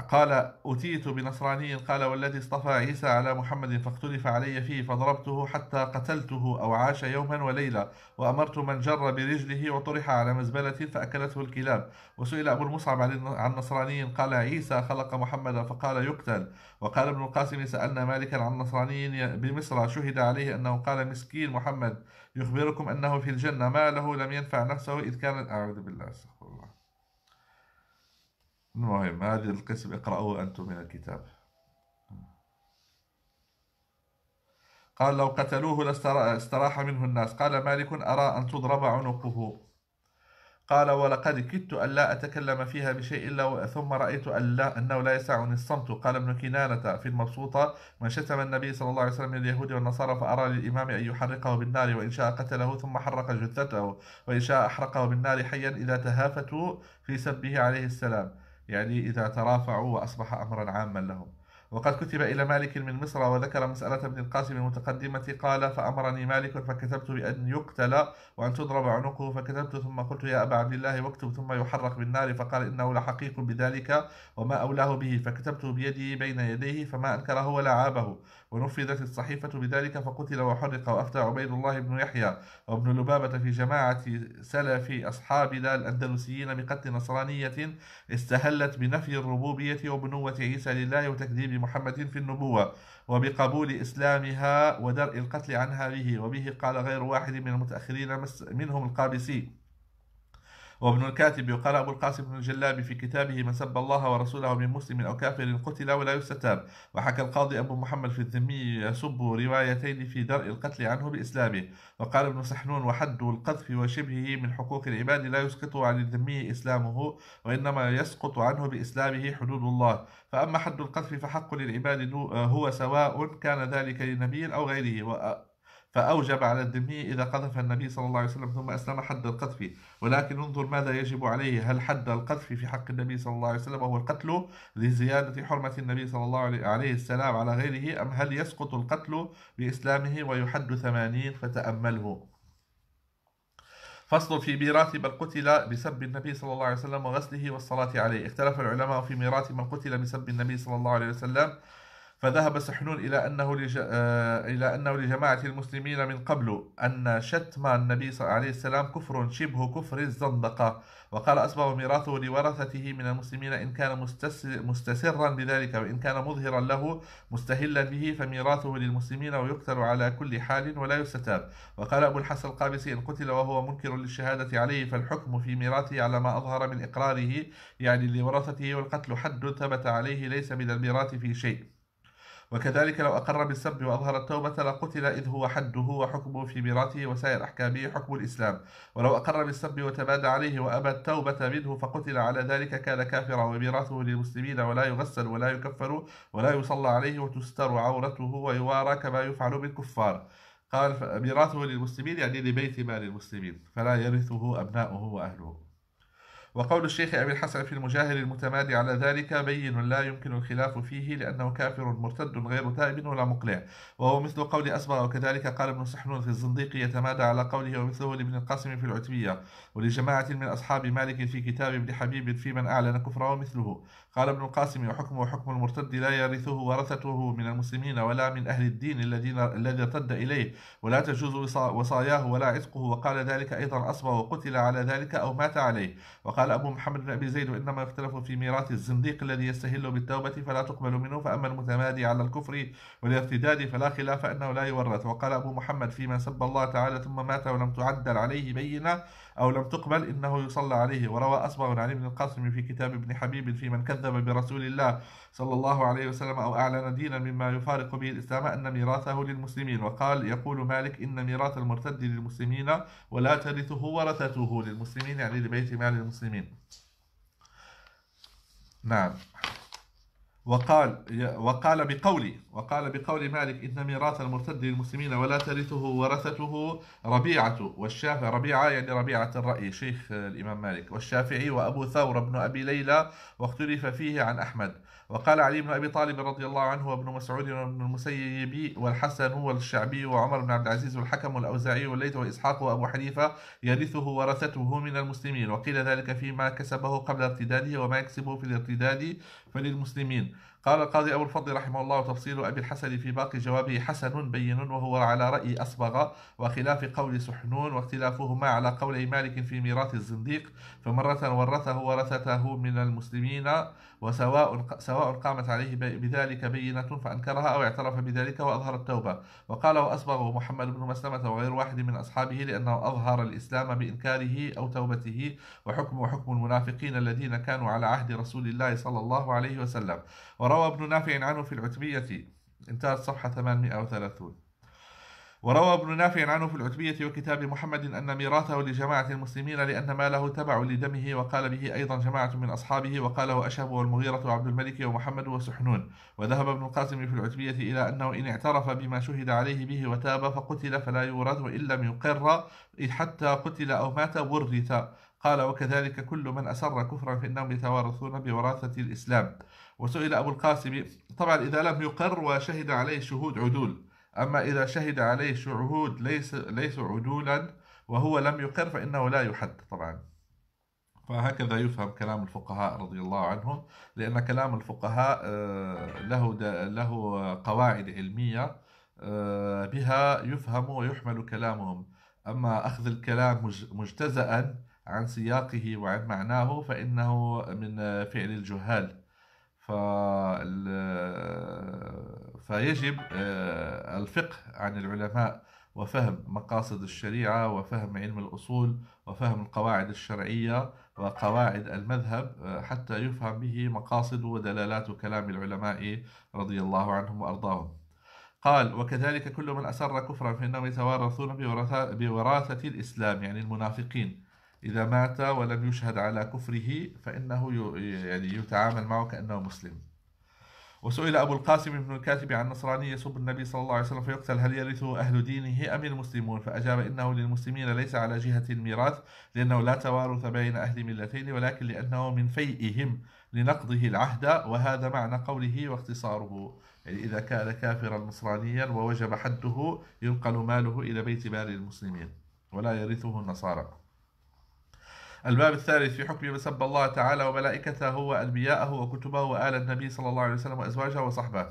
قال أتيت بنصراني قال والذي اصطفى عيسى على محمد فاختلف علي فيه فضربته حتى قتلته أو عاش يوما وليلة وأمرت من جر برجله وطرح على مزبلة فأكلته الكلاب وسئل أبو المصعب عن نصراني قال عيسى خلق محمدا فقال يقتل وقال ابن القاسم سألنا مالكا عن نصراني بمصر شهد عليه أنه قال مسكين محمد يخبركم أنه في الجنة ما له لم ينفع نفسه إذ كان أعوذ بالله استغفر الله المهم هذا القسم اقرأوه أنتم من الكتاب قال لو قتلوه لاستراح منه الناس قال مالك أرى أن تضرب عنقه قال ولقد كدت أن لا أتكلم فيها بشيء إلا ثم رأيت أن لا أنه لا يسعني الصمت قال ابن كنانة في المبسوطة من شتم النبي صلى الله عليه وسلم من اليهود والنصارى فأرى للإمام أن يحرقه بالنار وإن شاء قتله ثم حرق جثته وإن شاء أحرقه بالنار حيا إذا تهافتوا في سبه عليه السلام يعني إذا ترافعوا وأصبح أمرا عاما لهم وقد كتب إلى مالك من مصر وذكر مسألة ابن القاسم المتقدمة قال فأمرني مالك فكتبت بأن يقتل وأن تضرب عنقه فكتبت ثم قلت يا أبا عبد الله واكتب ثم يحرق بالنار فقال إنه لحقيق بذلك وما أولاه به فكتبت بيدي بين يديه فما أنكره ولا عابه ونفذت الصحيفة بذلك فقتل وحرق وأفتى عبيد الله بن يحيى وابن لبابة في جماعة سلف أصحابنا الأندلسيين بقتل نصرانية استهلت بنفي الربوبية وبنوة عيسى لله وتكذيب محمد في النبوة وبقبول إسلامها ودرء القتل عنها به وبه قال غير واحد من المتأخرين منهم القابسي وابن الكاتب وقال أبو القاسم بن الجلابي في كتابه من سب الله ورسوله من مسلم أو كافر قتل ولا يستتاب وحكى القاضي أبو محمد في الذمي يسب روايتين في درء القتل عنه بإسلامه وقال ابن سحنون وحد القذف وشبهه من حقوق العباد لا يسقط عن الذمي إسلامه وإنما يسقط عنه بإسلامه حدود الله فأما حد القذف فحق للعباد هو سواء كان ذلك لنبي أو غيره فأوجب على الدمي إذا قذف النبي صلى الله عليه وسلم ثم أسلم حد القذف ولكن انظر ماذا يجب عليه هل حد القذف في حق النبي صلى الله عليه وسلم هو القتل لزيادة حرمة النبي صلى الله عليه السلام على غيره أم هل يسقط القتل بإسلامه ويحد ثمانين فتأمله فصل في ميراث من قتل بسب النبي صلى الله عليه وسلم وغسله والصلاة عليه اختلف العلماء في ميراث من قتل بسب النبي صلى الله عليه وسلم فذهب سحنون إلى أنه لج... آه، إلى أنه لجماعة المسلمين من قبل أن شتم النبي صلى الله عليه وسلم كفر شبه كفر الزندقة وقال أصبح ميراثه لورثته من المسلمين إن كان مستس... مستسرا بذلك وإن كان مظهرا له مستهلا به فميراثه للمسلمين ويقتل على كل حال ولا يستتاب وقال أبو الحسن القابسي إن قتل وهو منكر للشهادة عليه فالحكم في ميراثه على ما أظهر من إقراره يعني لورثته والقتل حد ثبت عليه ليس من الميراث في شيء وكذلك لو أقر بالسب وأظهر التوبة لقتل إذ هو حده وحكمه في ميراثه وسائر أحكامه حكم الإسلام ولو أقر بالسب وتبادى عليه وأبى التوبة منه فقتل على ذلك كان كافرا وميراثه للمسلمين ولا يغسل ولا يكفر ولا يصلى عليه وتستر عورته ويوارى كما يفعل بالكفار قال ميراثه للمسلمين يعني لبيت مال المسلمين فلا يرثه أبناؤه وأهله وقول الشيخ أبي الحسن في المجاهر المتمادي على ذلك بين لا يمكن الخلاف فيه لأنه كافر مرتد غير تائب ولا مقلع وهو مثل قول أسبر وكذلك قال ابن سحنون في الزنديق يتمادى على قوله ومثله لابن القاسم في العتبية ولجماعة من أصحاب مالك في كتاب ابن حبيب في من أعلن كفره مثله قال ابن القاسم وحكمه حكم المرتد لا يرثه ورثته من المسلمين ولا من أهل الدين الذين الذي ارتد إليه ولا تجوز وصاياه ولا عتقه وقال ذلك أيضا أصبى وقتل على ذلك أو مات عليه وقال أبو محمد بن أبي زيد إنما يختلف في ميراث الزنديق الذي يستهل بالتوبة فلا تقبل منه فأما المتمادي على الكفر والارتداد فلا خلاف أنه لا يورث وقال أبو محمد فيما سب الله تعالى ثم مات ولم تعدل عليه بينة أو لم تقبل إنه يصلى عليه وروى أصبغ عن ابن القاسم في كتاب ابن حبيب في من كذب كذب برسول الله صلى الله عليه وسلم أو أعلن دينا مما يفارق به الإسلام أن ميراثه للمسلمين وقال يقول مالك إن ميراث المرتد للمسلمين ولا ترثه ورثته للمسلمين يعني لبيت مال المسلمين نعم وقال وقال بقولي وقال بقول مالك إن ميراث المرتد للمسلمين ولا ترثه ورثته ربيعة والشافعي ربيعة يعني ربيعة الرأي شيخ الإمام مالك والشافعي وأبو ثور بن أبي ليلى واختلف فيه عن أحمد وقال علي بن أبي طالب رضي الله عنه وابن مسعود وابن المسيب والحسن والشعبي وعمر بن عبد العزيز والحكم والأوزاعي والليث وإسحاق وأبو حنيفة يرثه ورثته من المسلمين وقيل ذلك فيما كسبه قبل ارتداده وما يكسبه في الارتداد فللمسلمين قال القاضي أبو الفضل رحمه الله تفصيل أبي الحسن في باقي جوابه حسن بين وهو على رأي أصبغ وخلاف قول سحنون واختلافهما على قول مالك في ميراث الزنديق فمرة ورثه ورثته من المسلمين وسواء سواء قامت عليه بذلك بينة فأنكرها أو اعترف بذلك وأظهر التوبة وقال وأصبغ محمد بن مسلمة وغير واحد من أصحابه لأنه أظهر الإسلام بإنكاره أو توبته وحكم حكم المنافقين الذين كانوا على عهد رسول الله صلى الله عليه وسلم وروى ابن نافع عنه في العتبية انتهت صفحة 830 وروى ابن نافع عنه في العتبية وكتاب محمد أن ميراثه لجماعة المسلمين لأن ماله تبع لدمه وقال به أيضا جماعة من أصحابه وقاله أشهب والمغيرة وعبد الملك ومحمد وسحنون وذهب ابن القاسم في العتبية إلى أنه إن اعترف بما شهد عليه به وتاب فقتل فلا يورث وإن لم يقر حتى قتل أو مات ورث قال وكذلك كل من أسر كفرا فإنهم يتوارثون بوراثة الإسلام وسئل أبو القاسم طبعا إذا لم يقر وشهد عليه شهود عدول أما إذا شهد عليه شهود ليس ليسوا عدولا وهو لم يقر فإنه لا يحد طبعا فهكذا يفهم كلام الفقهاء رضي الله عنهم لأن كلام الفقهاء آه، له له قواعد علمية آه، بها يفهم ويحمل كلامهم أما أخذ الكلام مجتزأ عن سياقه وعن معناه فإنه من آه، فعل الجهال ف فيجب آه، الفقه عن العلماء وفهم مقاصد الشريعة وفهم علم الأصول وفهم القواعد الشرعية وقواعد المذهب آه، حتى يفهم به مقاصد ودلالات كلام العلماء رضي الله عنهم وأرضاهم قال وكذلك كل من أسر كفرا فإنهم يتوارثون بوراثة الإسلام يعني المنافقين إذا مات ولم يشهد على كفره فإنه يعني يتعامل معه كأنه مسلم وسئل أبو القاسم بن الكاتب عن نصراني يسب النبي صلى الله عليه وسلم فيقتل هل يرثه أهل دينه أم المسلمون فأجاب إنه للمسلمين ليس على جهة الميراث لأنه لا توارث بين أهل ملتين ولكن لأنه من فيئهم لنقضه العهد وهذا معنى قوله واختصاره يعني إذا كان كافرا نصرانيا ووجب حده ينقل ماله إلى بيت مال المسلمين ولا يرثه النصارى الباب الثالث في حكم من سب الله تعالى وملائكته وأنبياءه وكتبه وآل النبي صلى الله عليه وسلم وأزواجه وصحبه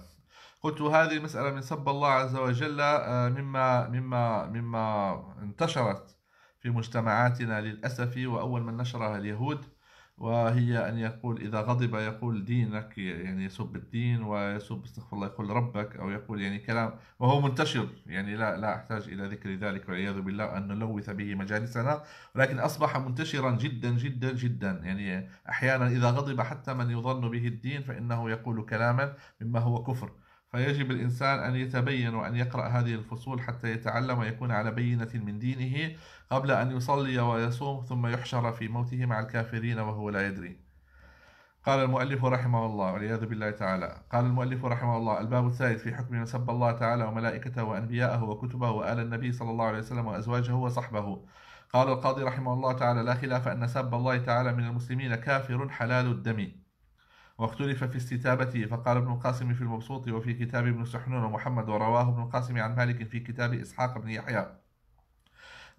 قلت هذه المسألة من سب الله عز وجل آه، مما مما مما انتشرت في مجتمعاتنا للأسف وأول من نشرها اليهود وهي أن يقول إذا غضب يقول دينك يعني يسب الدين ويسب استغفر الله يقول ربك أو يقول يعني كلام وهو منتشر يعني لا لا أحتاج إلى ذكر ذلك والعياذ بالله أن نلوث به مجالسنا ولكن أصبح منتشرا جدا جدا جدا يعني أحيانا إذا غضب حتى من يظن به الدين فإنه يقول كلاما مما هو كفر فيجب الإنسان أن يتبين وأن يقرأ هذه الفصول حتى يتعلم ويكون على بينة من دينه قبل أن يصلي ويصوم ثم يحشر في موته مع الكافرين وهو لا يدري قال المؤلف رحمه الله والعياذ بالله تعالى قال المؤلف رحمه الله الباب الثالث في حكم من سب الله تعالى وملائكته وأنبياءه وكتبه وآل النبي صلى الله عليه وسلم وأزواجه وصحبه قال القاضي رحمه الله تعالى لا خلاف أن سب الله تعالى من المسلمين كافر حلال الدم واختلف في استتابته فقال ابن القاسم في المبسوط وفي كتاب ابن سحنون ومحمد ورواه ابن القاسم عن مالك في كتاب إسحاق بن يحيى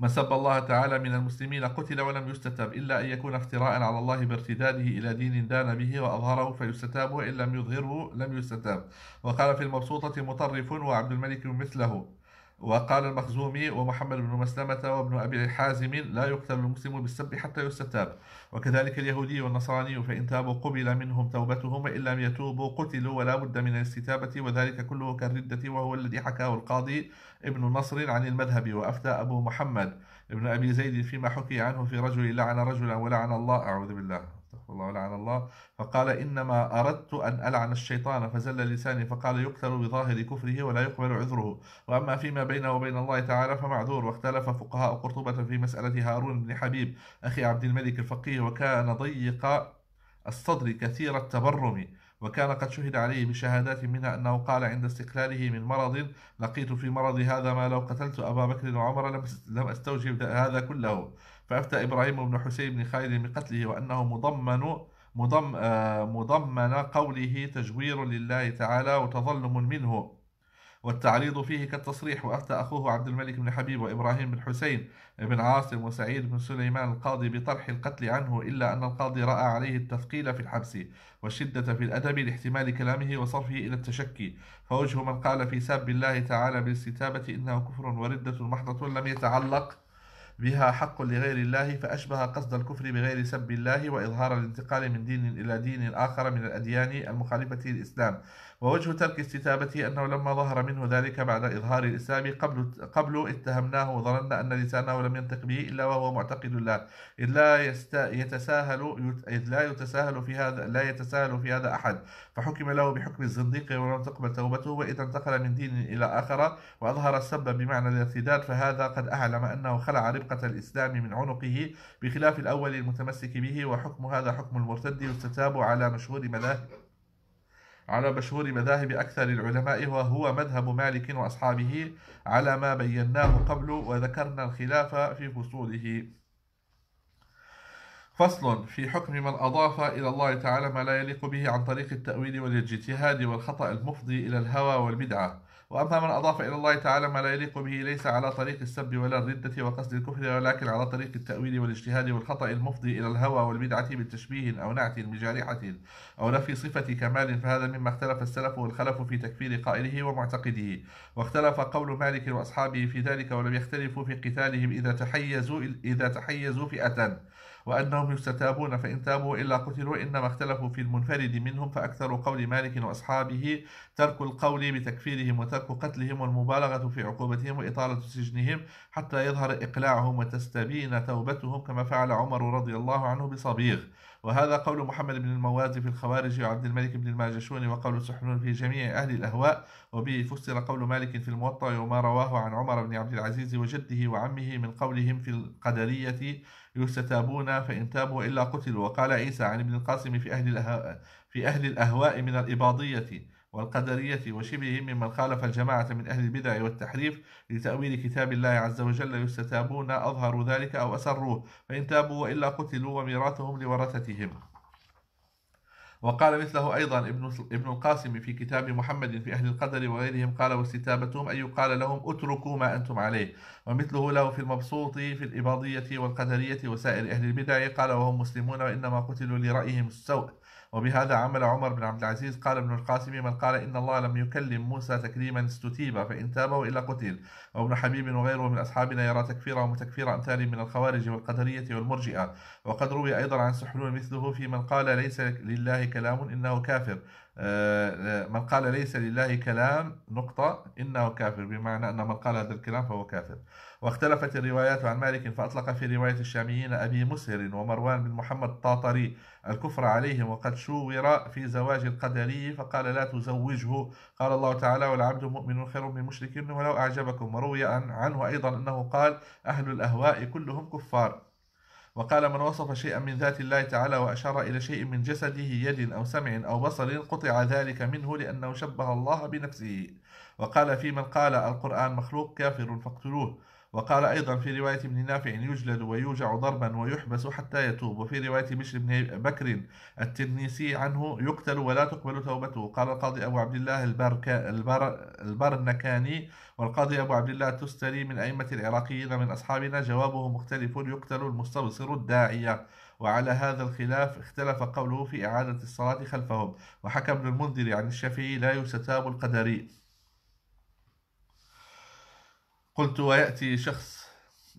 من سب الله تعالى من المسلمين قتل ولم يستتاب إلا أن يكون افتراء على الله بارتداده إلى دين دان به وأظهره فيستتاب وإن لم يظهره لم يستتاب وقال في المبسوطة مطرف وعبد الملك مثله وقال المخزومي ومحمد بن مسلمة وابن أبي حازم لا يقتل المسلم بالسب حتى يستتاب وكذلك اليهودي والنصراني فإن تابوا قبل منهم توبتهم وإن لم يتوبوا قتلوا ولا بد من الاستتابة وذلك كله كالردة وهو الذي حكاه القاضي ابن نصر عن المذهب وأفتى أبو محمد ابن أبي زيد فيما حكي عنه في رجل لعن رجلا ولعن الله أعوذ بالله والله لعن الله فقال إنما أردت أن ألعن الشيطان فزل لساني فقال يقتل بظاهر كفره ولا يقبل عذره وأما فيما بينه وبين الله تعالى فمعذور واختلف فقهاء قرطبة في مسألة هارون بن حبيب أخي عبد الملك الفقيه وكان ضيق الصدر كثير التبرم وكان قد شهد عليه بشهادات منها أنه قال عند استقلاله من مرض لقيت في مرض هذا ما لو قتلت أبا بكر وعمر لم أستوجب هذا كله فأفتى إبراهيم بن حسين بن خالد بقتله وأنه مضمن مضم آه، مضمن قوله تجوير لله تعالى وتظلم منه والتعريض فيه كالتصريح وأفتى أخوه عبد الملك بن حبيب وإبراهيم بن حسين بن عاصم وسعيد بن سليمان القاضي بطرح القتل عنه إلا أن القاضي رأى عليه التثقيل في الحبس والشدة في الأدب لاحتمال كلامه وصرفه إلى التشكي فوجه من قال في سب الله تعالى بالاستتابة إنه كفر وردة محضة لم يتعلق بها حق لغير الله فأشبه قصد الكفر بغير سب الله وإظهار الانتقال من دين إلى دين آخر من الأديان المخالفة للإسلام ووجه ترك استتابته أنه لما ظهر منه ذلك بعد إظهار الإسلام قبل قبل اتهمناه وظننا أن لسانه لم ينطق به إلا وهو معتقد الله إذ لا يست... يتساهل إذ لا يتساهل في هذا لا يتساهل في هذا أحد فحكم له بحكم الزنديق ولم تقبل توبته وإذا انتقل من دين إلى آخر وأظهر السب بمعنى الارتداد فهذا قد أعلم أنه خلع ربقة الإسلام من عنقه بخلاف الأول المتمسك به وحكم هذا حكم المرتد يستتاب على مشهور مذاهب على مشهور مذاهب أكثر العلماء وهو مذهب مالك وأصحابه على ما بيناه قبل وذكرنا الخلاف في فصوله فصل في حكم من أضاف إلى الله تعالى ما لا يليق به عن طريق التأويل والاجتهاد والخطأ المفضي إلى الهوى والبدعة وأما من أضاف إلى الله تعالى ما لا يليق به ليس على طريق السب ولا الردة وقصد الكفر ولكن على طريق التأويل والاجتهاد والخطأ المفضي إلى الهوى والبدعة بالتشبيه أو نعت بجارحة أو نفي صفة كمال فهذا مما اختلف السلف والخلف في تكفير قائله ومعتقده واختلف قول مالك وأصحابه في ذلك ولم يختلفوا في قتالهم إذا تحيزوا إذا تحيزوا فئة وأنهم يستتابون فإن تابوا إلا قتلوا إنما اختلفوا في المنفرد منهم فأكثر قول مالك وأصحابه ترك القول بتكفيرهم وترك قتلهم والمبالغة في عقوبتهم وإطالة سجنهم حتى يظهر إقلاعهم وتستبين توبتهم كما فعل عمر رضي الله عنه بصبيغ وهذا قول محمد بن الموازي في الخوارج وعبد الملك بن الماجشون وقول سحنون في جميع أهل الأهواء وبه فسر قول مالك في الموطأ وما رواه عن عمر بن عبد العزيز وجده وعمه من قولهم في القدرية يستتابون فإن تابوا إلا قتلوا وقال عيسى عن ابن القاسم في أهل الأهواء, في أهل الأهواء من الإباضية والقدرية وشبههم ممن خالف الجماعة من أهل البدع والتحريف لتأويل كتاب الله عز وجل يستتابون أظهروا ذلك أو أسروه فإن تابوا وإلا قتلوا وميراثهم لورثتهم وقال مثله أيضا ابن, ابن القاسم في كتاب محمد في أهل القدر وغيرهم قال واستتابتهم أن يقال لهم اتركوا ما أنتم عليه ومثله له في المبسوط في الإباضية والقدرية وسائر أهل البدع قال وهم مسلمون وإنما قتلوا لرأيهم السوء وبهذا عمل عمر بن عبد العزيز قال ابن القاسم من قال إن الله لم يكلم موسى تكريما استتيب فإن تاب وإلا قتل وابن حبيب وغيره من أصحابنا يرى تكفيرا وتكفير أمثال من الخوارج والقدرية والمرجئة وقد روي أيضا عن سحلون مثله في من قال ليس لله كلام إنه كافر آه، آه، من قال ليس لله كلام نقطة إنه كافر بمعنى أن من قال هذا الكلام فهو كافر واختلفت الروايات عن مالك فأطلق في رواية الشاميين أبي مسهر ومروان بن محمد الطاطري الكفر عليهم وقد شور في زواج القدري فقال لا تزوجه قال الله تعالى والعبد مؤمن خير من مشرك ولو أعجبكم وروي عنه أيضا أنه قال أهل الأهواء كلهم كفار وقال من وصف شيئا من ذات الله تعالى وأشار إلى شيء من جسده يد أو سمع أو بصر قطع ذلك منه لأنه شبه الله بنفسه وقال في من قال القرآن مخلوق كافر فاقتلوه وقال أيضا في رواية ابن نافع يجلد ويوجع ضربا ويحبس حتى يتوب وفي رواية بشر بن بكر التنيسي عنه يقتل ولا تقبل توبته قال القاضي أبو عبد الله البر البرنكاني والقاضي أبو عبد الله التستري من أئمة العراقيين من أصحابنا جوابه مختلف يقتل المستبصر الداعية وعلى هذا الخلاف اختلف قوله في إعادة الصلاة خلفهم وحكى ابن المنذر عن الشافعي لا يستاب القدري قلت ويأتي شخص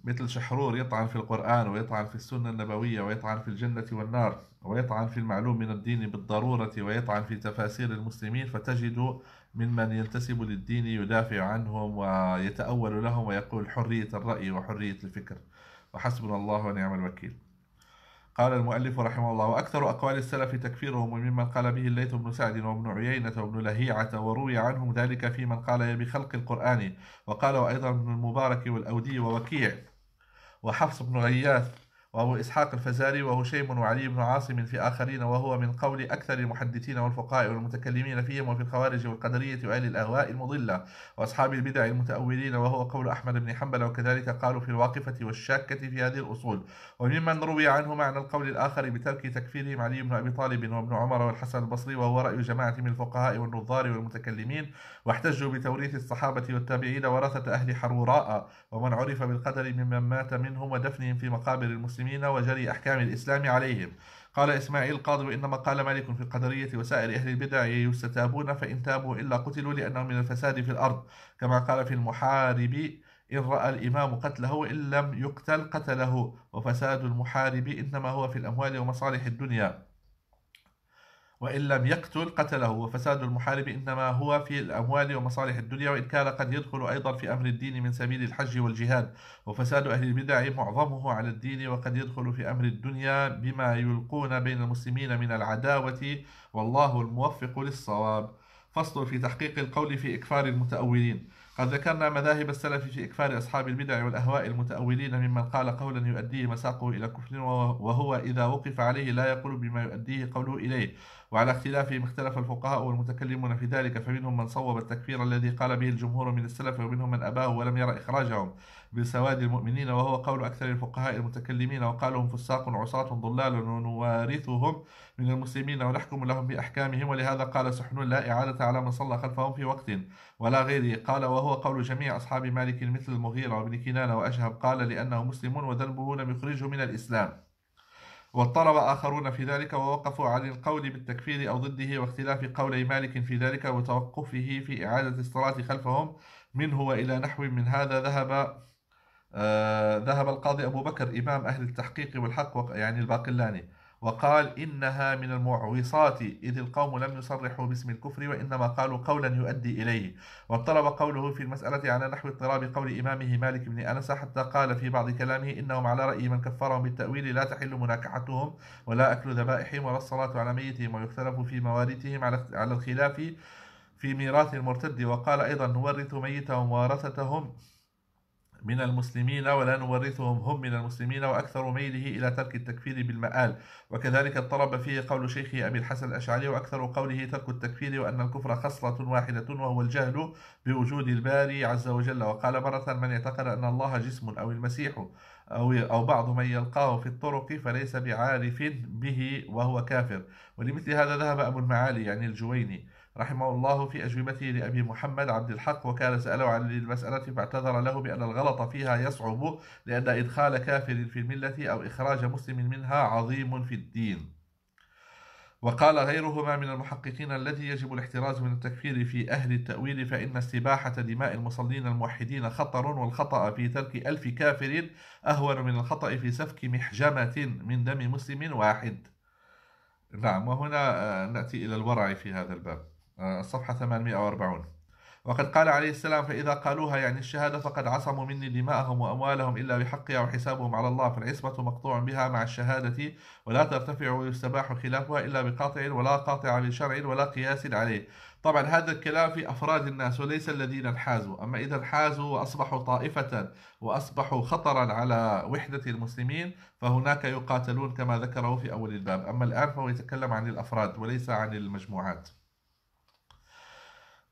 مثل شحرور يطعن في القرآن ويطعن في السنة النبوية ويطعن في الجنة والنار ويطعن في المعلوم من الدين بالضرورة ويطعن في تفاسير المسلمين فتجد ممن ينتسب للدين يدافع عنهم ويتأول لهم ويقول حرية الرأي وحرية الفكر وحسبنا الله ونعم الوكيل قال المؤلف رحمه الله وأكثر أقوال السلف تكفيرهم ممن قال به الليث بن سعد وابن عيينة وابن لهيعة وروي عنهم ذلك في من قال بخلق القرآن وقال أيضا ابن المبارك والأودي ووكيع وحفص بن غياث وأبو إسحاق الفزاري وهو شيم وعلي بن عاصم في آخرين وهو من قول أكثر المحدثين والفقهاء والمتكلمين فيهم وفي الخوارج والقدرية وأهل الأهواء المضلة وأصحاب البدع المتأولين وهو قول أحمد بن حنبل وكذلك قالوا في الواقفة والشاكة في هذه الأصول وممن روي عنه معنى القول الآخر بترك تكفيرهم علي بن أبي طالب وابن عمر والحسن البصري وهو رأي جماعة من الفقهاء والنظار والمتكلمين واحتجوا بتوريث الصحابة والتابعين ورثة أهل حروراء ومن عرف بالقدر ممن مات منهم ودفنهم في مقابر المسلمين المسلمين وجري أحكام الإسلام عليهم قال إسماعيل القاضي إنما قال مالك في القدرية وسائر أهل البدع يستتابون فإن تابوا إلا قتلوا لأنهم من الفساد في الأرض كما قال في المحارب إن رأى الإمام قتله إن لم يقتل قتله وفساد المحارب إنما هو في الأموال ومصالح الدنيا وإن لم يقتل قتله وفساد المحارب إنما هو في الأموال ومصالح الدنيا وإن كان قد يدخل أيضا في أمر الدين من سبيل الحج والجهاد وفساد أهل البدع معظمه على الدين وقد يدخل في أمر الدنيا بما يلقون بين المسلمين من العداوة والله الموفق للصواب فصل في تحقيق القول في إكفار المتأولين قد ذكرنا مذاهب السلف في إكفار أصحاب البدع والأهواء المتأولين ممن قال قولا يؤديه مساقه إلى كفر وهو إذا وقف عليه لا يقول بما يؤديه قوله إليه وعلى اختلافهم اختلف الفقهاء والمتكلمون في ذلك فمنهم من صوب التكفير الذي قال به الجمهور من السلف ومنهم من أباه ولم يرى إخراجهم بسواد المؤمنين وهو قول أكثر الفقهاء المتكلمين وقالهم فساق عصاة ضلال ونوارثهم من المسلمين ونحكم لهم بأحكامهم ولهذا قال سحنون لا إعادة على من صلى خلفهم في وقت ولا غيره قال وهو قول جميع أصحاب مالك مثل المغيرة وابن كنانة وأشهب قال لأنه مسلمون وذنبه لم يخرجه من الإسلام واضطرب آخرون في ذلك ووقفوا عن القول بالتكفير أو ضده واختلاف قولي مالك في ذلك وتوقفه في إعادة الصلاة خلفهم منه وإلى نحو من هذا ذهب آه، ذهب القاضي أبو بكر إمام أهل التحقيق والحق يعني الباقلاني وقال إنها من المعوصات إذ القوم لم يصرحوا باسم الكفر وإنما قالوا قولا يؤدي إليه واضطرب قوله في المسألة على نحو اضطراب قول إمامه مالك بن أنس حتى قال في بعض كلامه إنهم على رأي من كفرهم بالتأويل لا تحل مناكحتهم ولا أكل ذبائحهم ولا الصلاة على ميتهم ويختلف في موارثهم على الخلاف في ميراث المرتد وقال أيضا نورث ميتهم وارثتهم من المسلمين ولا نورثهم هم من المسلمين وأكثر ميله إلى ترك التكفير بالمآل وكذلك اضطرب فيه قول شيخه أبي الحسن الأشعري وأكثر قوله ترك التكفير وأن الكفر خصلة واحدة وهو الجهل بوجود الباري عز وجل وقال مرة من يعتقد أن الله جسم أو المسيح أو أو بعض من يلقاه في الطرق فليس بعارف به وهو كافر ولمثل هذا ذهب أبو المعالي يعني الجويني رحمه الله في أجوبته لأبي محمد عبد الحق وكان سأله عن المسألة فاعتذر له بأن الغلط فيها يصعب لأن إدخال كافر في الملة أو إخراج مسلم منها عظيم في الدين وقال غيرهما من المحققين الذي يجب الاحتراز من التكفير في أهل التأويل فإن استباحة دماء المصلين الموحدين خطر والخطأ في ترك ألف كافر أهون من الخطأ في سفك محجمة من دم مسلم واحد نعم وهنا آه، نأتي إلى الورع في هذا الباب آه، الصفحة 840 وقد قال عليه السلام فإذا قالوها يعني الشهادة فقد عصموا مني دماءهم وأموالهم إلا بحقها وحسابهم على الله فالعصمة مقطوع بها مع الشهادة ولا ترتفع ويستباح خلافها إلا بقاطع ولا قاطع بشرع ولا قياس عليه طبعا هذا الكلام في أفراد الناس وليس الذين انحازوا أما إذا انحازوا وأصبحوا طائفة وأصبحوا خطرا على وحدة المسلمين فهناك يقاتلون كما ذكره في أول الباب أما الآن فهو يتكلم عن الأفراد وليس عن المجموعات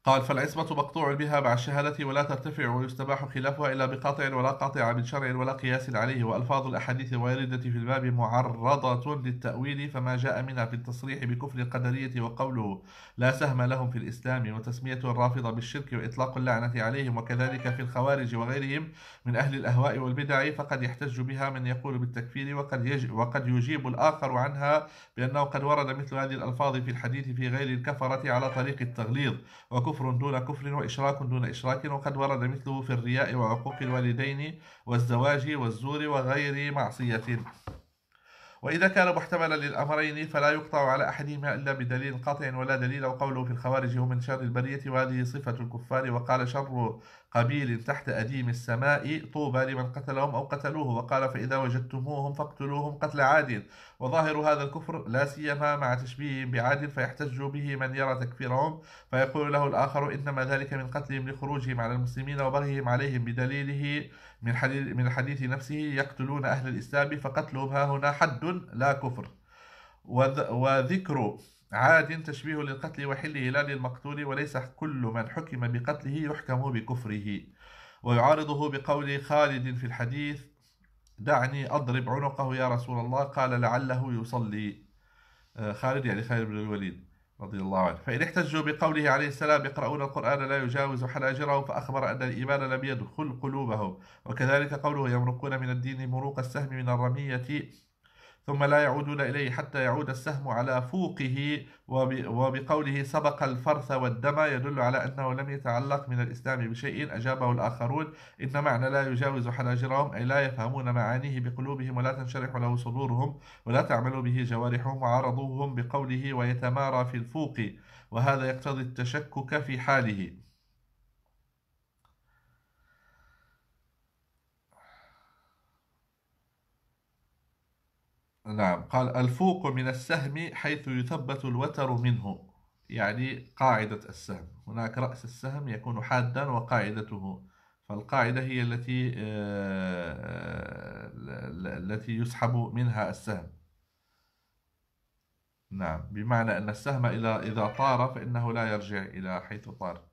قال فالعصمة مقطوع بها مع الشهادة ولا ترتفع ويستباح خلافها إلا بقاطع ولا قاطع من شرع ولا قياس عليه وألفاظ الأحاديث الواردة في الباب معرضة للتأويل فما جاء منها في التصريح بكفر القدرية وقوله لا سهم لهم في الإسلام وتسمية الرافضة بالشرك وإطلاق اللعنة عليهم وكذلك في الخوارج وغيرهم من أهل الأهواء والبدع فقد يحتج بها من يقول بالتكفير وقد, يج وقد يجيب الآخر عنها بأنه قد ورد مثل هذه الألفاظ في الحديث في غير الكفرة على طريق التغليظ وكفر كفر دون كفر وإشراك دون إشراك وقد ورد مثله في الرياء وعقوق الوالدين والزواج والزور وغير معصية وإذا كان محتملا للأمرين فلا يقطع على أحدهما إلا بدليل قاطع ولا دليل وقوله في الخوارج هم من شر البرية وهذه صفة الكفار وقال شر قبيل تحت أديم السماء طوبى لمن قتلهم أو قتلوه وقال فإذا وجدتموهم فاقتلوهم قتل عاد وظاهر هذا الكفر لا سيما مع تشبيههم بعاد فيحتج به من يرى تكفيرهم فيقول له الآخر إنما ذلك من قتلهم لخروجهم على المسلمين وبرهم عليهم بدليله من حديث من الحديث نفسه يقتلون أهل الإسلام فقتلهم ها هنا حد لا كفر وذكر عاد تشبيه للقتل وحله لا للمقتول وليس كل من حكم بقتله يحكم بكفره ويعارضه بقول خالد في الحديث دعني أضرب عنقه يا رسول الله قال لعله يصلي آه، خالد يعني خالد بن الوليد رضي الله عنه فإن احتجوا بقوله عليه السلام يقرؤون القرآن لا يجاوز حناجرهم فأخبر أن الإيمان لم يدخل قلوبهم وكذلك قوله يمرقون من الدين مروق السهم من الرمية ثم لا يعودون إليه حتى يعود السهم على فوقه وبقوله سبق الفرث والدم يدل على أنه لم يتعلق من الإسلام بشيء أجابه الآخرون إن معنى لا يجاوز حناجرهم أي لا يفهمون معانيه بقلوبهم ولا تنشرح له صدورهم ولا تعمل به جوارحهم وعرضوهم بقوله ويتمارى في الفوق وهذا يقتضي التشكك في حاله نعم قال الفوق من السهم حيث يثبت الوتر منه يعني قاعدة السهم هناك رأس السهم يكون حادا وقاعدته فالقاعدة هي التي آه، التي يسحب منها السهم نعم بمعنى أن السهم إذا طار فإنه لا يرجع إلى حيث طار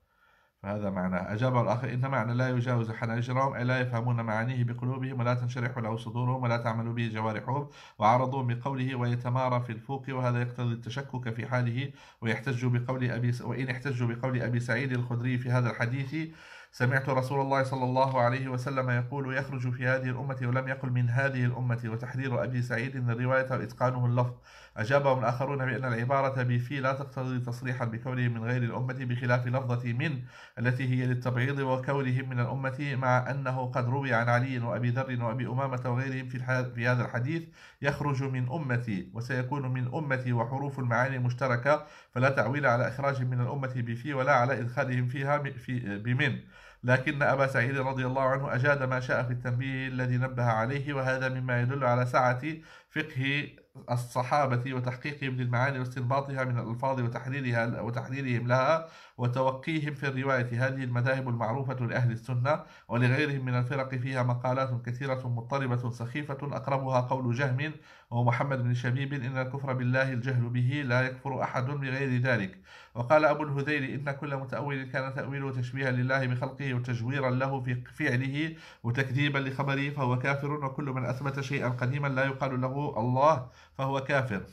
فهذا معنى أجاب الآخر إن معنى لا يجاوز حناجرهم أي لا يفهمون معانيه بقلوبهم ولا تنشرح له صدورهم ولا تعمل به جوارحهم وعرضوا بقوله ويتمارى في الفوق وهذا يقتضي التشكك في حاله ويحتج بقول أبي س... وإن احتج بقول أبي سعيد الخدري في هذا الحديث سمعت رسول الله صلى الله عليه وسلم يقول يخرج في هذه الأمة ولم يقل من هذه الأمة وتحرير أبي سعيد الرواية وإتقانه اللفظ أجابهم الآخرون بأن العبارة بفي لا تقتضي تصريحا بكونه من غير الأمة بخلاف لفظة من التي هي للتبعيض وكونهم من الأمة مع أنه قد روي عن علي وأبي ذر وأبي أمامة وغيرهم في, في هذا الحديث يخرج من أمتي وسيكون من أمتي وحروف المعاني مشتركة فلا تعويل على إخراج من الأمة بفي ولا على إدخالهم فيها في بمن لكن أبا سعيد رضي الله عنه أجاد ما شاء في التنبيه الذي نبه عليه وهذا مما يدل على سعة فقه الصحابة وتحقيقهم للمعاني واستنباطها من الألفاظ وتحريرها وتحريرهم لها وتوقيهم في الرواية هذه المذاهب المعروفة لأهل السنة ولغيرهم من الفرق فيها مقالات كثيرة مضطربة سخيفة أقربها قول جهم ومحمد بن شبيب إن الكفر بالله الجهل به لا يكفر أحد بغير ذلك وقال أبو الهذيل إن كل متأول كان تأويله تشبيها لله بخلقه وتجويرا له في فعله وتكذيبا لخبره فهو كافر وكل من أثبت شيئا قديما لا يقال له الله فهو كافر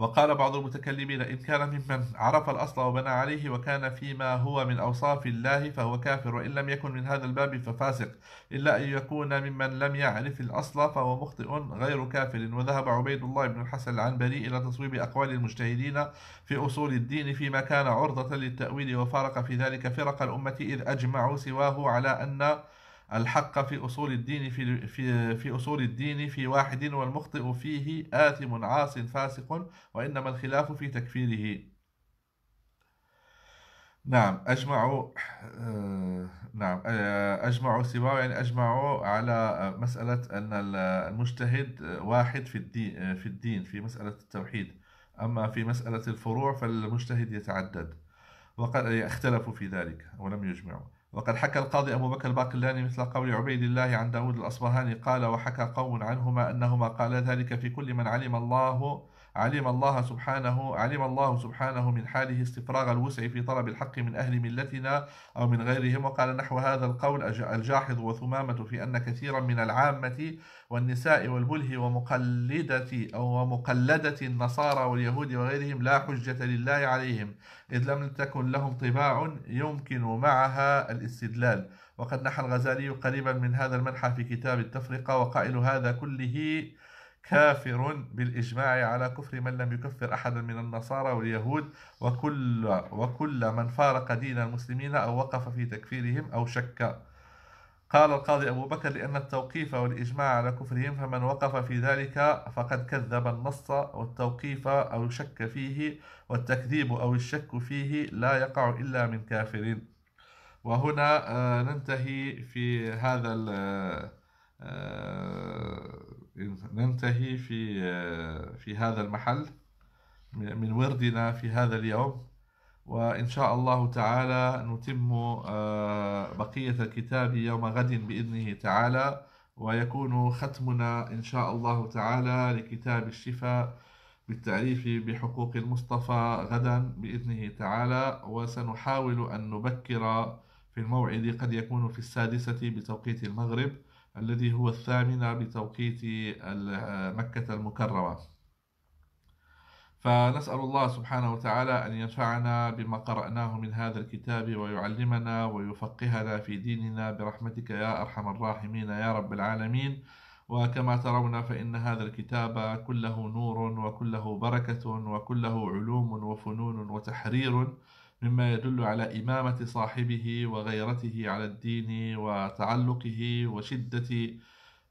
وقال بعض المتكلمين إن كان ممن عرف الأصل وبنى عليه وكان فيما هو من أوصاف الله فهو كافر وإن لم يكن من هذا الباب ففاسق إلا أن يكون ممن لم يعرف الأصل فهو مخطئ غير كافر وذهب عبيد الله بن الحسن العنبري إلى تصويب أقوال المجتهدين في أصول الدين فيما كان عرضة للتأويل وفارق في ذلك فرق الأمة إذ أجمعوا سواه على أن الحق في أصول الدين في, في, في أصول الدين في واحد والمخطئ فيه آثم عاص فاسق وإنما الخلاف في تكفيره نعم أجمعوا آه، نعم آه، أجمعوا سواه يعني أجمعوا على مسألة أن المجتهد واحد في الدين آه، في الدين في مسألة التوحيد أما في مسألة الفروع فالمجتهد يتعدد وقد اختلفوا في ذلك ولم يجمعوا وقد حكى القاضي أبو بكر الباقلاني مثل قول عبيد الله عن داود الأصبهاني قال وحكى قوم عنهما أنهما قالا ذلك في كل من علم الله علم الله سبحانه علم الله سبحانه من حاله استفراغ الوسع في طلب الحق من أهل ملتنا أو من غيرهم وقال نحو هذا القول الجاحظ وثمامة في أن كثيرا من العامة والنساء والبله ومقلدة أو مقلدة النصارى واليهود وغيرهم لا حجة لله عليهم إذ لم تكن لهم طباع يمكن معها الاستدلال وقد نحى الغزالي قريبا من هذا المنحى في كتاب التفرقة وقائل هذا كله كافر بالإجماع على كفر من لم يكفر أحدا من النصارى واليهود وكل, وكل من فارق دين المسلمين أو وقف في تكفيرهم أو شك قال القاضي أبو بكر لأن التوقيف والإجماع على كفرهم فمن وقف في ذلك فقد كذب النص والتوقيف أو شك فيه والتكذيب أو الشك فيه لا يقع إلا من كافر وهنا آه، ننتهي في هذا آه، ننتهي في آه، في هذا المحل من وردنا في هذا اليوم وإن شاء الله تعالى نتم آه، بقية الكتاب يوم غد بإذنه تعالى ويكون ختمنا إن شاء الله تعالى لكتاب الشفاء بالتعريف بحقوق المصطفى غدا بإذنه تعالى وسنحاول أن نبكر في الموعد قد يكون في السادسة بتوقيت المغرب الذي هو الثامنة بتوقيت مكة المكرمة فنسأل الله سبحانه وتعالى أن ينفعنا بما قرأناه من هذا الكتاب ويعلمنا ويفقهنا في ديننا برحمتك يا أرحم الراحمين يا رب العالمين وكما ترون فإن هذا الكتاب كله نور وكله بركة وكله علوم وفنون وتحرير مما يدل على إمامة صاحبه وغيرته على الدين وتعلقه وشدة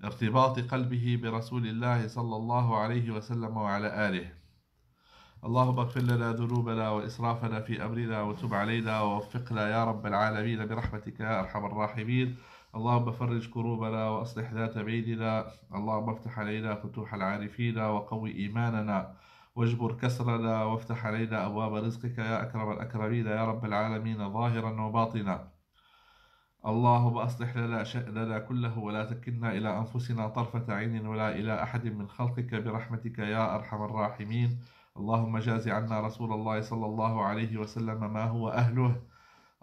ارتباط قلبه برسول الله صلى الله عليه وسلم وعلى آله اللهم اغفر لنا ذنوبنا وإسرافنا في أمرنا وتب علينا ووفقنا يا رب العالمين برحمتك يا أرحم الراحمين اللهم فرج كروبنا وأصلح ذات بيننا اللهم افتح علينا فتوح العارفين وقوي إيماننا واجبر كسرنا وافتح علينا أبواب رزقك يا أكرم الأكرمين يا رب العالمين ظاهرا وباطنا اللهم أصلح لنا شأننا كله ولا تكلنا إلى أنفسنا طرفة عين ولا إلى أحد من خلقك برحمتك يا أرحم الراحمين اللهم جاز عنا رسول الله صلى الله عليه وسلم ما هو أهله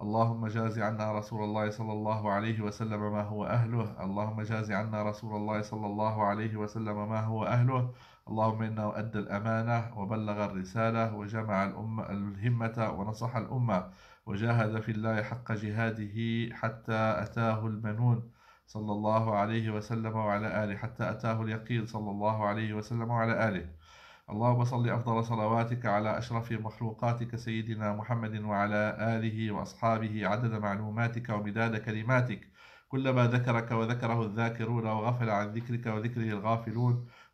اللهم جاز عنا رسول الله صلى الله عليه وسلم ما هو أهله اللهم جاز عنا رسول الله صلى الله عليه وسلم ما هو أهله اللهم إنه أدى الأمانة وبلغ الرسالة وجمع الأمة الهمة ونصح الأمة وجاهد في الله حق جهاده حتى أتاه المنون صلى الله عليه وسلم وعلى آله حتى أتاه اليقين صلى الله عليه وسلم وعلى آله اللهم صل أفضل صلواتك على أشرف مخلوقاتك سيدنا محمد وعلى آله وأصحابه عدد معلوماتك ومداد كلماتك كلما ذكرك وذكره الذاكرون وغفل عن ذكرك وذكره الغافلون